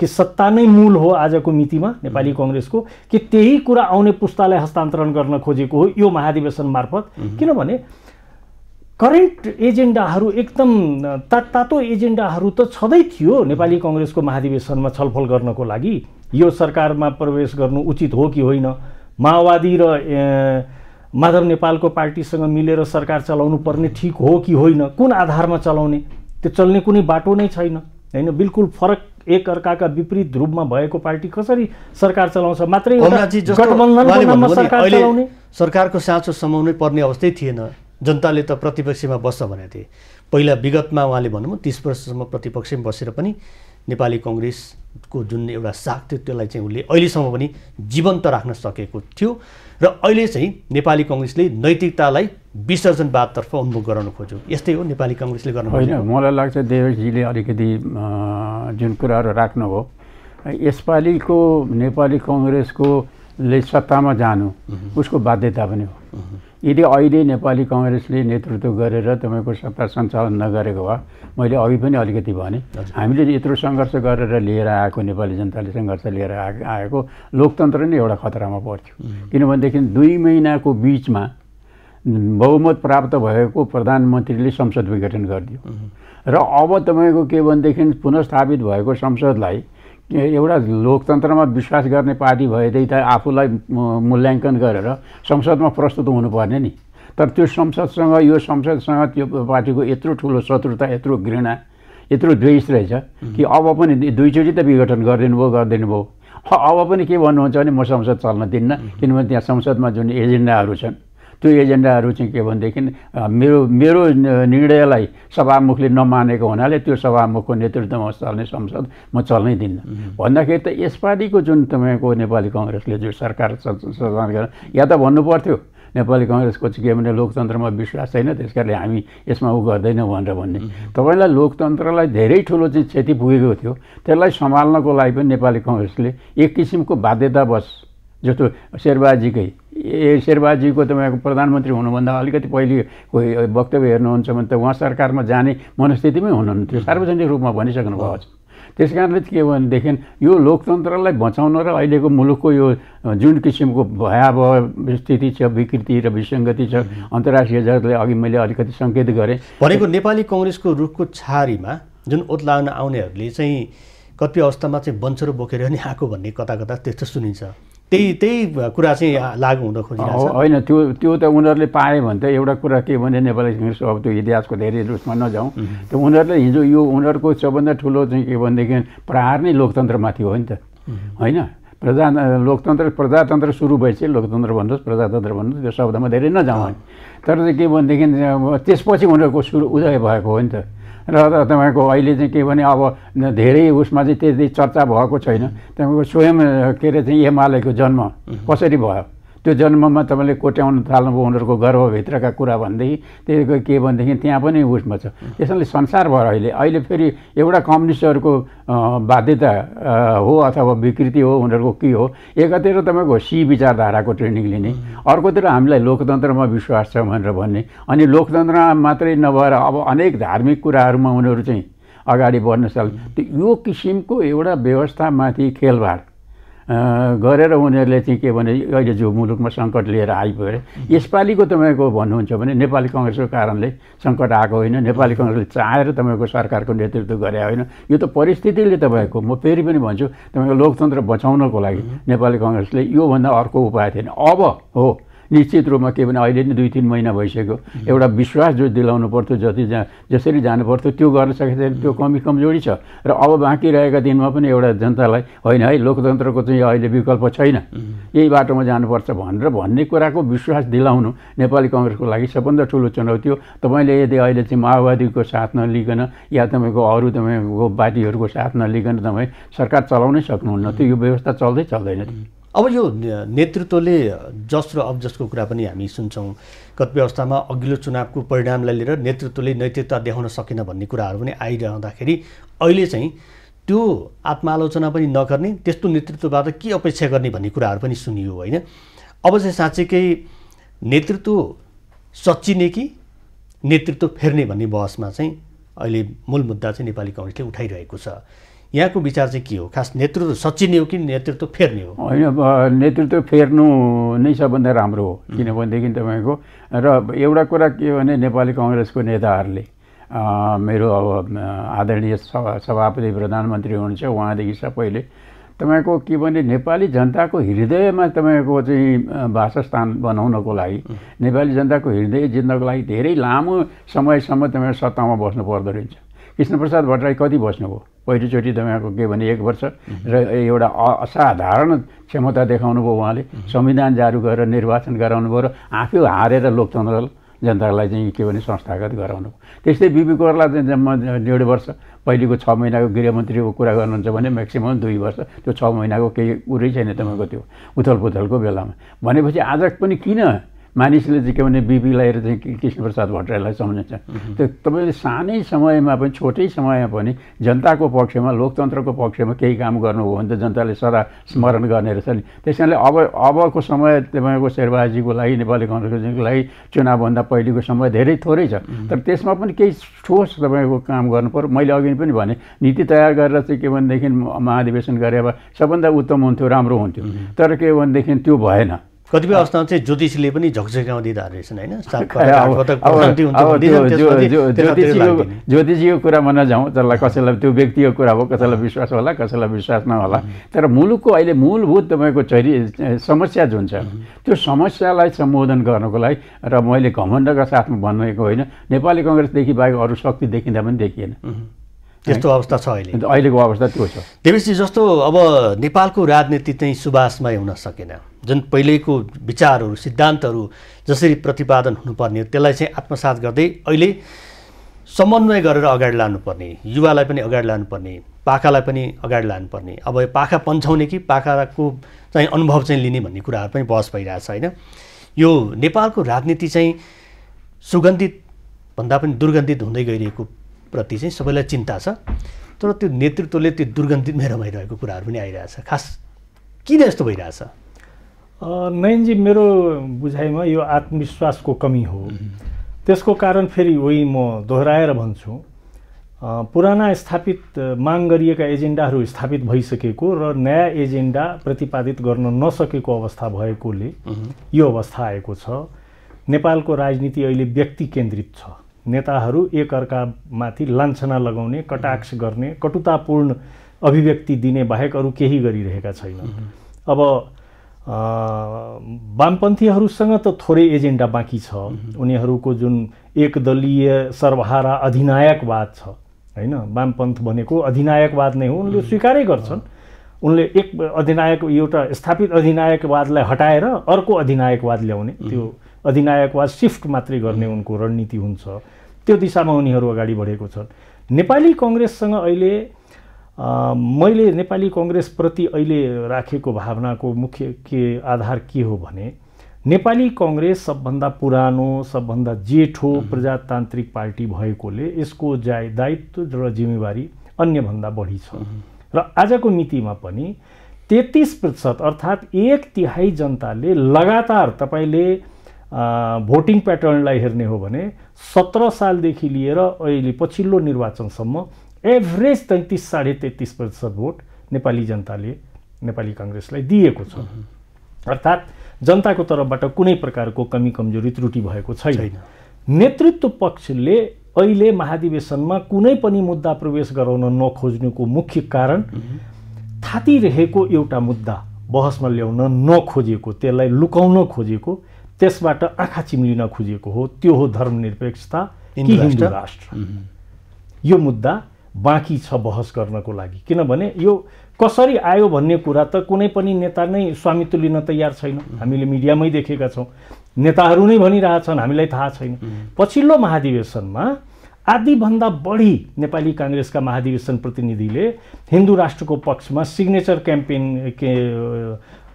कि सत्ता नै मूल हो आजको मितिमा नेपाली कङ्ग्रेसको कि त्यही कुरा आउने पुस्तालाई हस्तान्तरण गर्न खोजेको हो यो महाधिवेशन मार्फत किनभने करेन्ट एजेन्डाहरू एकदम ता तातो एजेन्डाहरू त छँदै थियो नेपाली कङ्ग्रेसको महाधिवेशनमा छलफल गर्नको लागि यो सरकारमा प्रवेश गर्नु उचित हो कि होइन माओवादी र माधव नेपालको पार्टीसँग मिलेर सरकार चलाउनु पर्ने ठिक हो कि होइन कुन आधारमा चलाउने त्यो चल्ने कुनै बाटो नै छैन होइन बिल्कुल फरक एक अर्काका विपरीत रूपमा भएको पार्टी कसरी सरकार चलाउँछ मात्रै गठबन्धन सरकारको साँचो समाउनै पर्ने अवस्थै थिएन जनताले त प्रतिपक्षमा बस्छ भनेको थिए पहिला विगतमा उहाँले भन्नुभयो तिस वर्षसम्म प्रतिपक्षमा बसेर पनि नेपाली कङ्ग्रेसको जुन एउटा साग थियो त्यसलाई चाहिँ उसले अहिलेसम्म पनि जीवन्त राख्न सकेको थियो र अहिले चाहिँ नेपाली कङ्ग्रेसले नैतिकतालाई विसर्जनवादतर्फ उन्मुख गराउन खोज्यो यस्तै हो नेपाली कङ्ग्रेसले गर्नु होइन मलाई लाग्छ देवजीले अलिकति जुन कुराहरू राख्नुभयो यसपालिको नेपाली कङ्ग्रेसकोले सत्तामा जानु उसको बाध्यता पनि हो यदि अहिले नेपाली कङ्ग्रेसले नेतृत्व गरेर तपाईँको सत्ता सञ्चालन नगरेको भए मैले अघि पनि अलिकति भने हामीले यत्रो सङ्घर्ष गरेर लिएर आएको नेपाली जनताले सङ्घर्ष लिएर आएको लोकतन्त्र नै एउटा खतरामा पर्थ्यो किनभनेदेखि दुई महिनाको बिचमा बहुमत प्राप्त भएको प्रधानमन्त्रीले संसद विघटन गरिदियो र अब तपाईँको के भनेदेखि पुनस्थापित भएको संसदलाई एउटा लोकतन्त्रमा विश्वास गर्ने पार्टी भएदेखि त आफूलाई मूल्याङ्कन गरेर संसदमा प्रस्तुत हुनुपर्ने नि तर त्यो संसदसँग यो संसदसँग त्यो पार्टीको यत्रो ठुलो शत्रुता यत्रो घृणा यत्रो द्वेष रहेछ कि अब पनि दुईचोटि त विघटन गरिदिनु भयो गरिदिनु भयो अब पनि के भन्नुहुन्छ भने म संसद चल्न दिन्न किनभने त्यहाँ संसदमा जुन एजेन्डाहरू छन् त्यो एजेन्डाहरू चाहिँ के भनेदेखि मेरो मेरो निर्णयलाई सभामुखले नमानेको हुनाले त्यो सभामुखको नेतृत्वमा चल्ने संसद म चल्नै दिन्न भन्दाखेरि त यसपालिको जुन तपाईँको नेपाली कङ्ग्रेसले जो सरकार या त भन्नु पर्थ्यो नेपाली कङ्ग्रेसको चाहिँ के भने लोकतन्त्रमा विश्वास छैन त्यस कारणले हामी यसमा ऊ गर्दैनौँ भनेर भन्ने तपाईँलाई लोकतन्त्रलाई धेरै ठुलो चाहिँ क्षति पुगेको थियो त्यसलाई सम्हाल्नको लागि पनि नेपाली कङ्ग्रेसले एक किसिमको बाध्यतावश जस्तो शेरबाजीकै ए शेरबहादुरजीको तपाईँको प्रधानमन्त्री हुनुभन्दा अलिकति पहिले कोही वक्तव्य हेर्नुहुन्छ भने त उहाँ सरकारमा जाने मनस्थितिमै हुनुहुन्थ्यो सार्वजनिक रूपमा भएको छ त्यस कारणले के हो भनेदेखि यो लोकतन्त्रलाई बचाउन र अहिलेको मुलुकको यो जुन किसिमको भयावह स्थिति छ विकृति र विसङ्गति छ अन्तर्राष्ट्रिय जगतले अघि मैले अलिकति सङ्केत गरेँ भनेको नेपाली कङ्ग्रेसको रुखको छारीमा जुन ओत्लाउन आउनेहरूले चाहिँ कति अवस्थामा चाहिँ बन्छर बोकेर नि आएको भन्ने कता कता त्यस्तो सुनिन्छ त्यही त्यही कुरा चाहिँ लागु हुन खोजिरहेको छ होइन त्यो त्यो त उनीहरूले पाए भने त एउटा कुरा के भने नेपाली कङ्ग्रेसको अब त्यो इतिहासको धेरै उसमा नजाउँ त्यो उनीहरूले हिजो यो उनीहरूको सबभन्दा ठुलो चाहिँ के भनेदेखि प्रहार नै लोकतन्त्रमाथि हो नि त होइन प्रजा लोकतन्त्र प्रजातन्त्र सुरु भएपछि लोकतन्त्र भन्नुहोस् प्रजातन्त्र भन्नुहोस् त्यो शब्दमा धेरै नजाउँ तर चाहिँ के भनेदेखि त्यसपछि उनीहरूको सुरु उदय भएको हो नि त र तपाईँको अहिले चाहिँ के भने अब धेरै उसमा चाहिँ त्यति चर्चा भएको छैन तपाईँको स्वयं के अरे चाहिँ एमालेको जन्म कसरी भयो त्यो जन्ममा तपाईँले कोट्याउन थाल्नुभयो उनीहरूको गर्भभित्रका कुरा भनेदेखि त्यसको के भनेदेखि त्यहाँ पनि उसमा छ त्यसैले संसारभर अहिले अहिले फेरि एउटा कम्युनिस्टहरूको बाध्यता हो अथवा विकृति हो उनीहरूको के हो एकातिर तपाईँको सी विचारधाराको ट्रेनिङ लिने अर्कोतिर हामीलाई लोकतन्त्रमा विश्वास छ भनेर भन्ने अनि लोकतन्त्रमा मात्रै नभएर अब अनेक धार्मिक कुराहरूमा उनीहरू चाहिँ अगाडि बढ्न सक्छ यो किसिमको एउटा व्यवस्थामाथि खेलबाड गरेर उनीहरूले चाहिँ के भने अहिले जो मुलुकमा सङ्कट लिएर आइपऱ्यो यसपालिको तपाईँको भन्नुहुन्छ भने नेपाली कङ्ग्रेसको कारणले सङ्कट आएको होइन नेपाली कङ्ग्रेसले चाहेर तपाईँको सरकारको नेतृत्व गरे होइन यो त परिस्थितिले तपाईँको म फेरि पनि भन्छु तपाईँको लोकतन्त्र बचाउनको लागि नेपाली कङ्ग्रेसले योभन्दा अर्को उपाय थिएन अब हो निश्चित रूपमा के भने अहिले नै दुई तिन महिना भइसक्यो एउटा विश्वास जो दिलाउनु पर्थ्यो जति जहाँ जसरी जानुपर्थ्यो त्यो गर्न सकेको त्यो कमी कमजोरी छ र अब बाँकी रहेका दिनमा पनि एउटा जनतालाई होइन है लोकतन्त्रको चाहिँ अहिले विकल्प छैन यही बाटोमा जानुपर्छ भनेर भन्ने कुराको विश्वास दिलाउनु नेपाली कङ्ग्रेसको लागि सबभन्दा ठुलो चुनौती हो तपाईँले यदि अहिले चाहिँ माओवादीको साथ नलिकन या तपाईँको अरू तपाईँको पार्टीहरूको साथ नलिकन तपाईँ सरकार चलाउनै सक्नुहुन्न त्यो यो व्यवस्था चल्दै चल्दैन अब यो नेतृत्वले जस र अबजसको कुरा पनि हामी सुन्छौँ गत व्यवस्थामा अघिल्लो चुनावको परिणामलाई लिएर नेतृत्वले नैतिकता देखाउन सकेन भन्ने कुराहरू पनि आइरहँदाखेरि अहिले चाहिँ त्यो आत्मालोचना पनि नगर्ने त्यस्तो नेतृत्वबाट के अपेक्षा गर्ने भन्ने कुराहरू पनि सुनियो होइन अब चाहिँ साँच्चैकै नेतृत्व सचिने कि नेतृत्व फेर्ने भन्ने बहसमा चाहिँ अहिले मूल मुद्दा चाहिँ नेपाली कङ्ग्रेसले उठाइरहेको छ यहाँको विचार चाहिँ के हो खास नेतृत्व सचिने हो कि नेतृत्व फेर्ने हो होइन नेतृत्व फेर्नु नै सबभन्दा राम्रो हो किनभनेदेखि तपाईँको र एउटा कुरा के भने नेपाली कङ्ग्रेसको नेताहरूले मेरो अब आदरणीय सभापति प्रधानमन्त्री हुनुहुन्छ उहाँदेखि सबैले तपाईँको के भने नेपाली जनताको हृदयमा तपाईँको चाहिँ वासस्थान बनाउनको लागि नेपाली जनताको हृदय जित्नको लागि धेरै लामो समयसम्म तपाईँ सत्तामा बस्नु पर्दो रहेछ कृष्णप्रसाद भट्टराई कति बस्नुभयो पहिलोचोटि तपाईँको के भने एक वर्ष र एउटा असाधारण क्षमता देखाउनु भयो उहाँले संविधान जारी गरेर निर्वाचन गराउनु भयो र आफै हारेर लोकतन्त्र जनतालाई चाहिँ के भने संस्थागत गराउनु त्यस्तै बिबी कोरला चाहिँ जम्मा डेढ वर्ष पहिलेको छ महिनाको गृहमन्त्रीको कुरा गर्नुहुन्छ भने म्याक्सिमम् दुई वर्ष त्यो छ महिनाको केही कुरै छैन तपाईँको त्यो उथलपुथलको बेलामा भनेपछि आज पनि किन मानिसले झिक्याउने बिबीलाई चाहिँ कृष्णप्रसाद भट्टराईलाई सम्झिन्छ त्यो तपाईँले सानै समयमा पनि छोटै समयमा पनि जनताको पक्षमा लोकतन्त्रको पक्षमा केही काम गर्नु हो भने त जनताले सदा स्मरण गर्ने रहेछ नि त्यस कारणले अब अबको समय तपाईँको शेरबहाजीको लागि नेपाली कङ्ग्रेसको लागि चुनावभन्दा पहिलेको समय धेरै थोरै छ तर त्यसमा पनि केही ठोस तपाईँको काम गर्नु पऱ्यो मैले अघि पनि भने नीति तयार गरेर चाहिँ के भनेदेखि महाधिवेशन गरे अब सबभन्दा उत्तम हुन्थ्यो राम्रो हुन्थ्यो तर के भनेदेखि त्यो भएन कतिपय अवस्थामा चाहिँ ज्योतिषीले पनि दिँदा रहेछन् होइन ज्योतिषीको कुरा मन जाउँ त्यसलाई कसैलाई त्यो व्यक्तिको कुरा हो कसैलाई विश्वास होला कसैलाई विश्वास नहोला तर मुलुकको अहिले मूलभूत तपाईँको चरि समस्या जुन छ त्यो समस्यालाई सम्बोधन गर्नको लागि र मैले घमण्डका साथमा भनेको होइन नेपाली कङ्ग्रेसदेखि बाहेक अरू शक्ति देखिँदा पनि देखिएन त्यस्तो अवस्था छ अहिले अहिलेको अवस्था त्यो छ त्यसपछि जस्तो अब नेपालको राजनीति चाहिँ सुवासमय हुन सकेन जुन पहिलेको विचारहरू सिद्धान्तहरू जसरी प्रतिपादन हुनुपर्ने त्यसलाई चाहिँ आत्मसात गर्दै अहिले समन्वय गरेर अगाडि लानुपर्ने युवालाई पनि अगाडि लानुपर्ने पाखालाई पनि अगाडि लानुपर्ने अब यो पाखा पन्छाउने कि पाखाको चाहिँ अनुभव चाहिँ लिने भन्ने कुराहरू पनि बहस भइरहेछ छ होइन यो नेपालको राजनीति चाहिँ सुगन्धित भन्दा पनि दुर्गन्धित हुँदै गइरहेको प्रति चाहिँ सबैलाई चिन्ता छ तर त्यो नेतृत्वले त्यो दुर्गन्धित मेरो भइरहेको कुराहरू पनि आइरहेछ खास किन यस्तो भइरहेछ नयनजी मेरो बुझाइमा यो आत्मविश्वासको कमी हो त्यसको कारण फेरि वही म दोहोऱ्याएर भन्छु पुराना स्थापित माग गरिएका एजेन्डाहरू स्थापित भइसकेको र नयाँ एजेन्डा प्रतिपादित गर्न नसकेको अवस्था भएकोले यो अवस्था आएको छ नेपालको राजनीति अहिले व्यक्ति केन्द्रित छ नेताहरू एकअर्कामाथि लान्छना लगाउने कटाक्ष गर्ने कटुतापूर्ण अभिव्यक्ति दिने बाहेक अरू केही गरिरहेका छैन अब वामपन्थीहरूसँग त थोरै एजेन्डा बाँकी छ उनीहरूको जुन एकदलीय सर्वहारा अधिनायकवाद छ होइन वामपन्थ भनेको अधिनायकवाद नै हो उनले स्वीकारै गर्छन् उनले एक अधिनायक एउटा स्थापित अधिनायकवादलाई हटाएर अर्को अधिनायकवाद ल्याउने त्यो अधिनायक वा सिफ्ट मात्रै गर्ने उनको रणनीति हुन्छ त्यो दिशामा उनीहरू अगाडि बढेको छन् नेपाली कङ्ग्रेससँग अहिले मैले नेपाली कङ्ग्रेसप्रति अहिले राखेको भावनाको मुख्य के आधार के हो भने नेपाली कङ्ग्रेस सबभन्दा पुरानो सबभन्दा जेठो प्रजातान्त्रिक पार्टी भएकोले यसको जाय दायित्व र जिम्मेवारी अन्यभन्दा बढी छ र आजको मितिमा पनि तेत्तिस प्रतिशत अर्थात् एक तिहाई जनताले लगातार तपाईँले भोटिङ प्याटर्नलाई हेर्ने हो भने सत्र सालदेखि लिएर अहिले पछिल्लो निर्वाचनसम्म एभरेज तैँतिस साढे तेत्तिस प्रतिशत भोट नेपाली जनताले नेपाली काङ्ग्रेसलाई दिएको छ अर्थात् जनताको तर्फबाट कुनै प्रकारको कमी कमजोरी त्रुटि भएको छैन नेतृत्व पक्षले अहिले महाधिवेशनमा कुनै पनि मुद्दा प्रवेश गराउन नखोज्नुको मुख्य कारण थातिरहेको एउटा मुद्दा बहसमा ल्याउन नखोजेको त्यसलाई लुकाउन खोजेको त्यसबाट आँखा चिम्लिन खोजिएको हो त्यो हो धर्मनिरपेक्षता कि हिन्दू राष्ट्र यो मुद्दा बाँकी छ बहस गर्नको लागि किनभने यो कसरी आयो भन्ने कुरा त कुनै पनि नेता नै स्वामित्व लिन तयार छैन हामीले मिडियामै देखेका छौँ नेताहरू नै भनिरहेछन् हामीलाई थाहा छैन पछिल्लो महाधिवेशनमा आधीभन्दा बढी नेपाली काङ्ग्रेसका महाधिवेशन प्रतिनिधिले हिन्दू राष्ट्रको पक्षमा सिग्नेचर क्याम्पेन के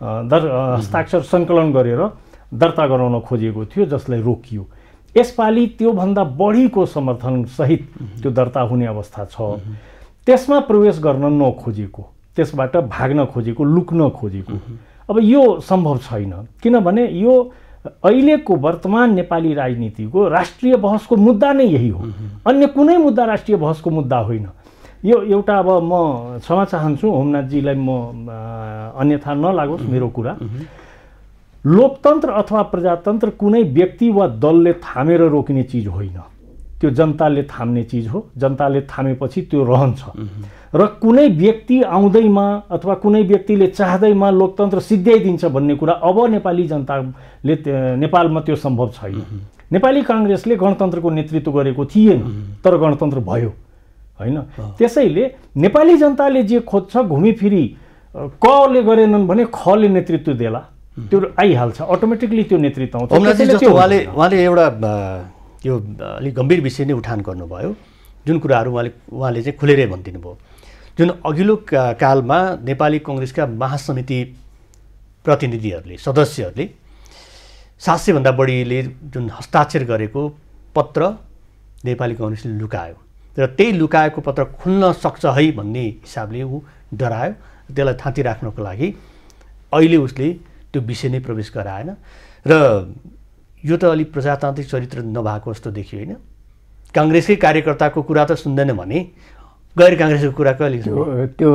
हस्ताक्षर सङ्कलन गरेर दर्ता गराउन खोजिएको थियो जसलाई रोकियो यसपालि त्योभन्दा बढीको समर्थनसहित त्यो दर्ता हुने अवस्था छ त्यसमा प्रवेश गर्न नखोजेको त्यसबाट भाग्न खोजेको लुक्न खोजेको अब यो सम्भव छैन किनभने यो अहिलेको वर्तमान नेपाली राजनीतिको राष्ट्रिय बहसको मुद्दा नै यही हो अन्य कुनै मुद्दा राष्ट्रिय बहसको मुद्दा होइन यो एउटा अब म क्षमा चाहन्छु होमनाथजीलाई म अन्यथा नलागोस् मेरो कुरा लोकतन्त्र अथवा प्रजातन्त्र कुनै व्यक्ति वा दलले थामेर रोकिने चिज होइन त्यो जनताले थाम्ने चिज हो जनताले थामेपछि त्यो रहन्छ र कुनै व्यक्ति आउँदैमा अथवा कुनै व्यक्तिले चाहँदैमा लोकतन्त्र सिद्ध्याइदिन्छ भन्ने कुरा अब नेपाली जनताले नेपालमा त्यो सम्भव छैन नेपाली काङ्ग्रेसले गणतन्त्रको नेतृत्व गरेको थिएन तर गणतन्त्र भयो होइन त्यसैले नेपाली जनताले जे खोज्छ घुमिफिरी कले गरेनन् भने खले नेतृत्व देला त्यो आइहाल्छ अटोमेटिकली त्यो नेतृत्व आउँछ उहाँले उहाँले एउटा यो अलिक गम्भीर विषय नै उठान गर्नुभयो जुन कुराहरू उहाँले उहाँले चाहिँ खुलेरै भनिदिनु भयो जुन अघिल्लो कालमा नेपाली कङ्ग्रेसका महासमिति प्रतिनिधिहरूले सदस्यहरूले सात सयभन्दा बढीले जुन हस्ताक्षर गरेको पत्र नेपाली कङ्ग्रेसले लुकायो र त्यही लुकाएको पत्र खुल्न सक्छ है भन्ने हिसाबले ऊ डरायो त्यसलाई थाँती राख्नको लागि अहिले उसले त्यो विषय नै प्रवेश गराएन र यो त अलिक प्रजातान्त्रिक चरित्र नभएको जस्तो देखियो होइन काङ्ग्रेसकै कार्यकर्ताको कुरा त सुन्दैन भने गैर काङ्ग्रेसको कुरा कहिले त्यो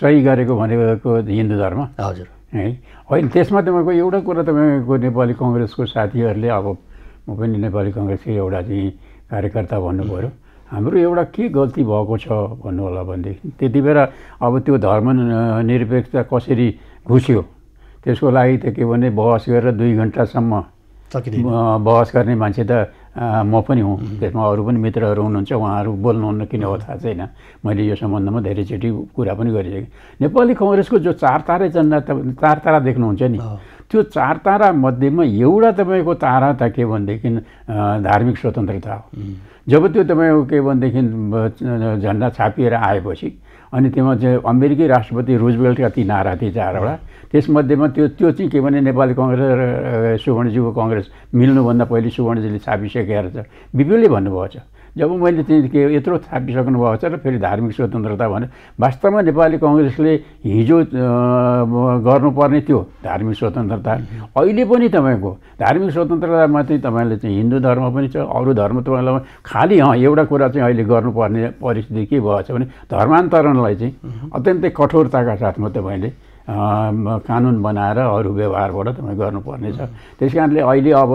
सही गरेको भनेको हिन्दू धर्म हजुर है होइन त्यसमा तपाईँको एउटा कुरा तपाईँको नेपाली कङ्ग्रेसको साथीहरूले अब म पनि नेपाली कङ्ग्रेसकै एउटा चाहिँ कार्यकर्ता भन्नुभयो हाम्रो एउटा के गल्ती भएको छ भन्नु होला भनेदेखि त्यति बेला अब त्यो धर्म निरपेक्षता कसरी घुस्यो त्यसको लागि त के भने बहस गरेर दुई घन्टासम्म बहस गर्ने मान्छे त म पनि हुँ त्यसमा अरू पनि मित्रहरू हुनुहुन्छ उहाँहरू बोल्नुहुन्न किन हो थाहा छैन मैले यो सम्बन्धमा धेरैचोटि कुरा पनि गरिसकेँ नेपाली कङ्ग्रेसको जो चार तारा जनता चार तारा देख्नुहुन्छ नि त्यो चार तारा मध्येमा एउटा तपाईँको तारा त के भनेदेखि धार्मिक स्वतन्त्रता हो जब त्यो तपाईँको के भनेदेखि झन्डा छापिएर आएपछि अनि त्यसमा चाहिँ अमेरिकी राष्ट्रपति रुजवेल्टका ती नारा थिए चारवटा त्यसमध्येमा त्यो त्यो चाहिँ के भने नेपाली कङ्ग्रेस र सुवर्णजीको कङ्ग्रेस मिल्नुभन्दा पहिले सुवर्णजीले छापिसकेको छ बिपिएलले भन्नुभएको छ जब मैले चाहिँ के यत्रो थापिसक्नु भएको छ र फेरि धार्मिक स्वतन्त्रता भने वास्तवमा नेपाली कङ्ग्रेसले हिजो गर्नुपर्ने त्यो धार्मिक स्वतन्त्रता अहिले पनि तपाईँको धार्मिक स्वतन्त्रतामा चाहिँ तपाईँले चाहिँ हिन्दू धर्म पनि छ अरू धर्म तपाईँलाई खालि अँ एउटा कुरा चाहिँ अहिले गर्नुपर्ने परिस्थिति के भएछ भने धर्मान्तरणलाई चाहिँ अत्यन्तै कठोरताका साथमा तपाईँले कानुन बनाएर अरू व्यवहारबाट तपाईँ गर्नुपर्नेछ त्यस कारणले अहिले अब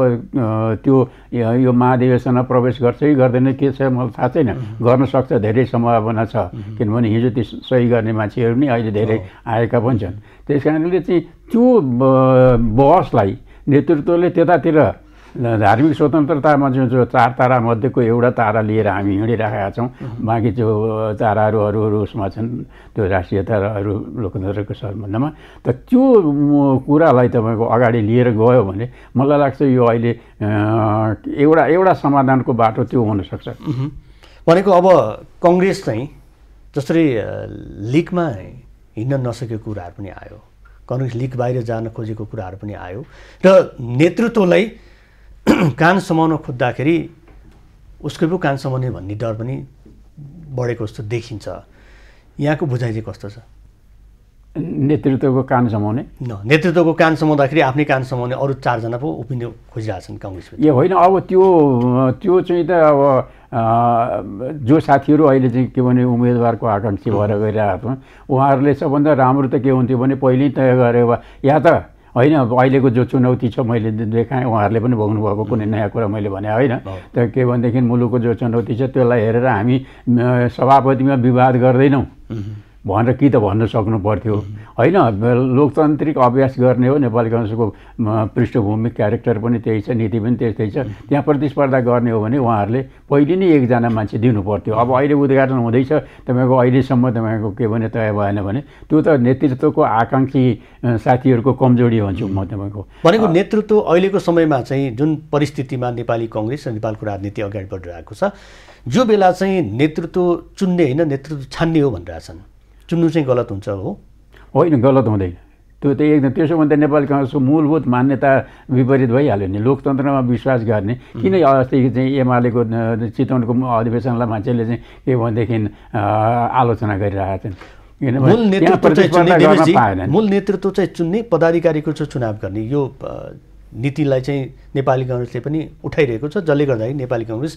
त्यो यो महाधिवेशनमा प्रवेश गर्छ कि गर्दैन के छ मलाई थाहा छैन गर्न सक्छ धेरै सम्भावना छ किनभने हिजो त्यो सही गर्ने मान्छेहरू पनि अहिले धेरै आएका पनि छन् त्यस कारणले चाहिँ त्यो बहसलाई नेतृत्वले त्यतातिर धार्मिक स्वतन्त्रतामा जो जो चार तारा मध्येको एउटा तारा लिएर हामी हिँडिराखेका छौँ बाँकी जो ताराहरू अरू अरू उसमा छन् त्यो राष्ट्रिय ताराहरू अरू लोकतन्त्रको सम्बन्धमा त त्यो कुरालाई तपाईँको अगाडि लिएर गयो भने मलाई लाग्छ यो अहिले एउटा एउटा समाधानको बाटो त्यो हुनसक्छ भनेको अब कङ्ग्रेस चाहिँ जसरी लिगमा हिँड्न नसकेको कुराहरू पनि आयो कङ्ग्रेस लिग बाहिर जान खोजेको कुराहरू पनि आयो र नेतृत्वलाई <clears throat> कान समाउन खोज्दाखेरि उसको पो कान समाउने भन्ने डर पनि बढेको जस्तो देखिन्छ यहाँको बुझाइ चाहिँ कस्तो छ नेतृत्वको कान समाउने न नेतृत्वको कान समाउँदाखेरि आफ्नै कान समाउने अरू चारजना पो उभिन खोजिरहेछन् काङ्ग्रेसमा ए होइन अब त्यो त्यो चाहिँ त अब जो साथीहरू अहिले चाहिँ के भने उम्मेदवारको आकाङ्क्षी भएर गइरहेको छ उहाँहरूले सबभन्दा राम्रो त के हुन्थ्यो भने पहिल्यै तय गरे या त होइन अब अहिलेको जो चुनौती छ मैले देखाएँ उहाँहरूले पनि भोग्नुभएको कुनै नयाँ कुरा मैले भने होइन तर के भनेदेखि मुलुकको जो चुनौती छ त्यसलाई हेरेर हामी सभापतिमा विवाद गर्दैनौँ भनेर कि त भन्न सक्नु पर्थ्यो होइन लोकतान्त्रिक अभ्यास गर्ने हो नेपाली कङ्ग्रेसको पृष्ठभूमि क्यारेक्टर पनि त्यही छ नीति पनि त्यस्तै छ त्यहाँ प्रतिस्पर्धा गर्ने हो भने उहाँहरूले पहिले नै एकजना मान्छे दिनुपर्थ्यो अब अहिले उद्घाटन हुँदैछ तपाईँको अहिलेसम्म तपाईँको के भने तय भएन भने त्यो त नेतृत्वको आकाङ्क्षी साथीहरूको कमजोरी भन्छु म तपाईँको भनेको नेतृत्व अहिलेको समयमा चाहिँ जुन परिस्थितिमा नेपाली कङ्ग्रेस र नेपालको राजनीति अगाडि बढिरहेको छ जो बेला चाहिँ नेतृत्व चुन्ने होइन नेतृत्व छान्ने हो भनिरहेछन् चुन्नु चाहिँ गलत हुन्छ हो होइन गलत हुँदैन त्यो त एकदम त्यसो भने त नेपाली काङ्ग्रेसको मूलभूत मान्यता विपरीत भइहाल्यो नि लोकतन्त्रमा विश्वास गर्ने किन अस्ति चाहिँ एमालेको चितवनको अधिवेशनलाई मान्छेले चाहिँ के भनेदेखि आलोचना गरिरहेका छन् मूल नेतृत्व चाहिँ मूल नेतृत्व चाहिँ चुन्ने पदाधिकारीको चाहिँ चुनाव गर्ने यो नीतिलाई चाहिँ नेपाली कङ्ग्रेसले पनि उठाइरहेको छ जसले गर्दाखेरि नेपाली कङ्ग्रेस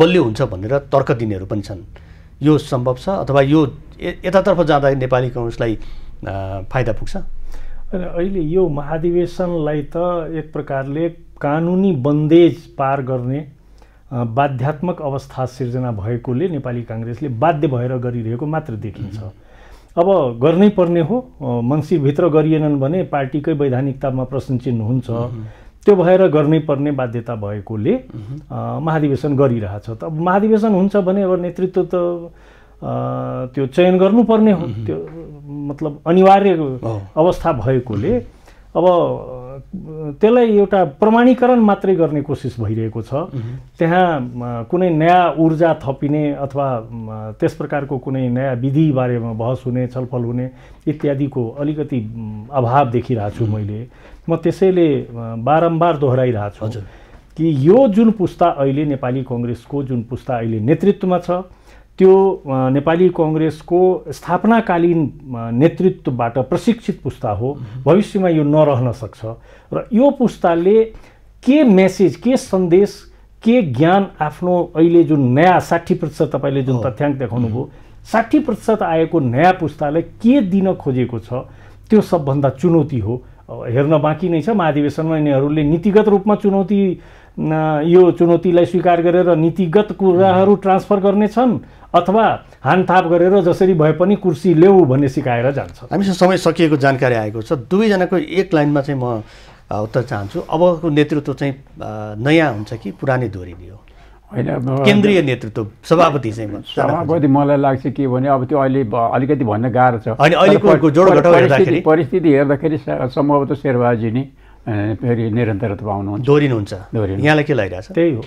बलियो हुन्छ भनेर तर्क दिनेहरू पनि छन् यो सम्भव छ अथवा यो यतातर्फ जाँदाखेरि नेपाली कङ्ग्रेसलाई फाइदा पुग्छ होइन अहिले यो महाधिवेशनलाई त एक प्रकारले कानुनी बन्देज पार गर्ने बाध्यात्मक अवस्था सिर्जना भएकोले नेपाली काङ्ग्रेसले बाध्य भएर गरिरहेको मात्र देखिन्छ अब गर्नै पर्ने हो मङ्सिरभित्र गरिएनन् भने पार्टीकै वैधानिकतामा प्रश्न चिन्ह हुन्छ त्यो भएर गर्नै पर्ने बाध्यता भएकोले महाधिवेशन गरिरहेछ त अब महाधिवेशन हुन्छ भने अब नेतृत्व त त्यो चयन गर्नुपर्ने हो त्यो मतलब अनिवार्य अवस्था भएकोले अब त्यसलाई एउटा प्रमाणीकरण मात्रै गर्ने कोसिस भइरहेको छ त्यहाँ कुनै नयाँ ऊर्जा थपिने अथवा त्यस प्रकारको कुनै नयाँ विधि बारेमा बहस हुने छलफल हुने इत्यादिको अलिकति अभाव देखिरहेछु मैले म त्यसैले बारम्बार दोहोऱ्याइरहेछु कि यो जुन पुस्ता अहिले नेपाली कङ्ग्रेसको जुन पुस्ता अहिले नेतृत्वमा छ त्यो नेपाली कङ्ग्रेसको स्थापनाकालीन नेतृत्वबाट प्रशिक्षित पुस्ता हो भविष्यमा यो नरहन सक्छ र यो पुस्ताले के मेसेज के सन्देश के ज्ञान आफ्नो अहिले जुन नयाँ साठी प्रतिशत तपाईँले जुन तथ्याङ्क देखाउनुभयो साठी प्रतिशत आएको नयाँ पुस्तालाई के दिन खोजेको छ त्यो सबभन्दा चुनौती हो हेर्न बाँकी नै छ महाधिवेशनमा यिनीहरूले नीतिगत रूपमा चुनौती यो चुनौतीलाई स्वीकार गरेर नीतिगत कुराहरू ट्रान्सफर गर्नेछन् अथवा हानथाप गरेर जसरी भए पनि कुर्सी ल्याऊ भन्ने सिकाएर जान्छ हामीसँग समय सकिएको जानकारी आएको छ दुवैजनाको एक लाइनमा चाहिँ म उत्तर चाहन्छु अबको नेतृत्व चाहिँ नयाँ हुन्छ कि पुरानै दोहोरिने हो होइन केन्द्रीय नेतृत्व सभापति चाहिँ सभापति मलाई लाग्छ के भने अब त्यो अहिले अलिकति भन्न गाह्रो छ परिस्थिति हेर्दाखेरि सम्भवतः शेरबहाजी नै फेरि निरन्तर पाउनुहुन्छ दोहोरिनुहुन्छ दोहोरिनु यहाँलाई के छ त्यही हो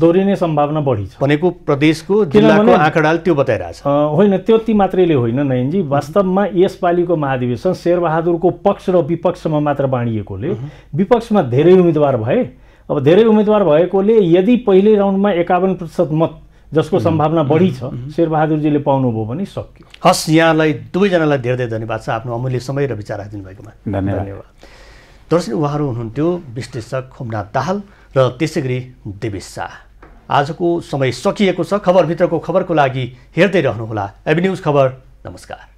दोहोरिने सम्भावना बढी छ भनेको प्रदेशको जिल्लाको आँकडाल त्यो बताइरहेछ होइन त्यति मात्रैले होइन नयनजी वास्तवमा यसपालिको महाधिवेशन शेरबहादुरको पक्ष र विपक्षमा मात्र बाँडिएकोले विपक्षमा धेरै उम्मेदवार भए अब धेरै उम्मेदवार भएकोले यदि पहिल्यै राउन्डमा एकाउन्न प्रतिशत मत जसको सम्भावना बढी छ शेरबहादुरजीले पाउनुभयो भने सक्यो हस् यहाँलाई दुवैजनालाई धेरै धेरै धन्यवाद छ आफ्नो अमूल्य समय र विचार राखिदिनु भएकोमा धन्यवाद दर्शक उहाँहरू हुनुहुन्थ्यो विश्लेषक खोमनाथ दाहाल र त्यसै गरी देवेश शाह आजको समय सकिएको छ खबरभित्रको खबरको लागि हेर्दै रहनुहोला न्युज खबर नमस्कार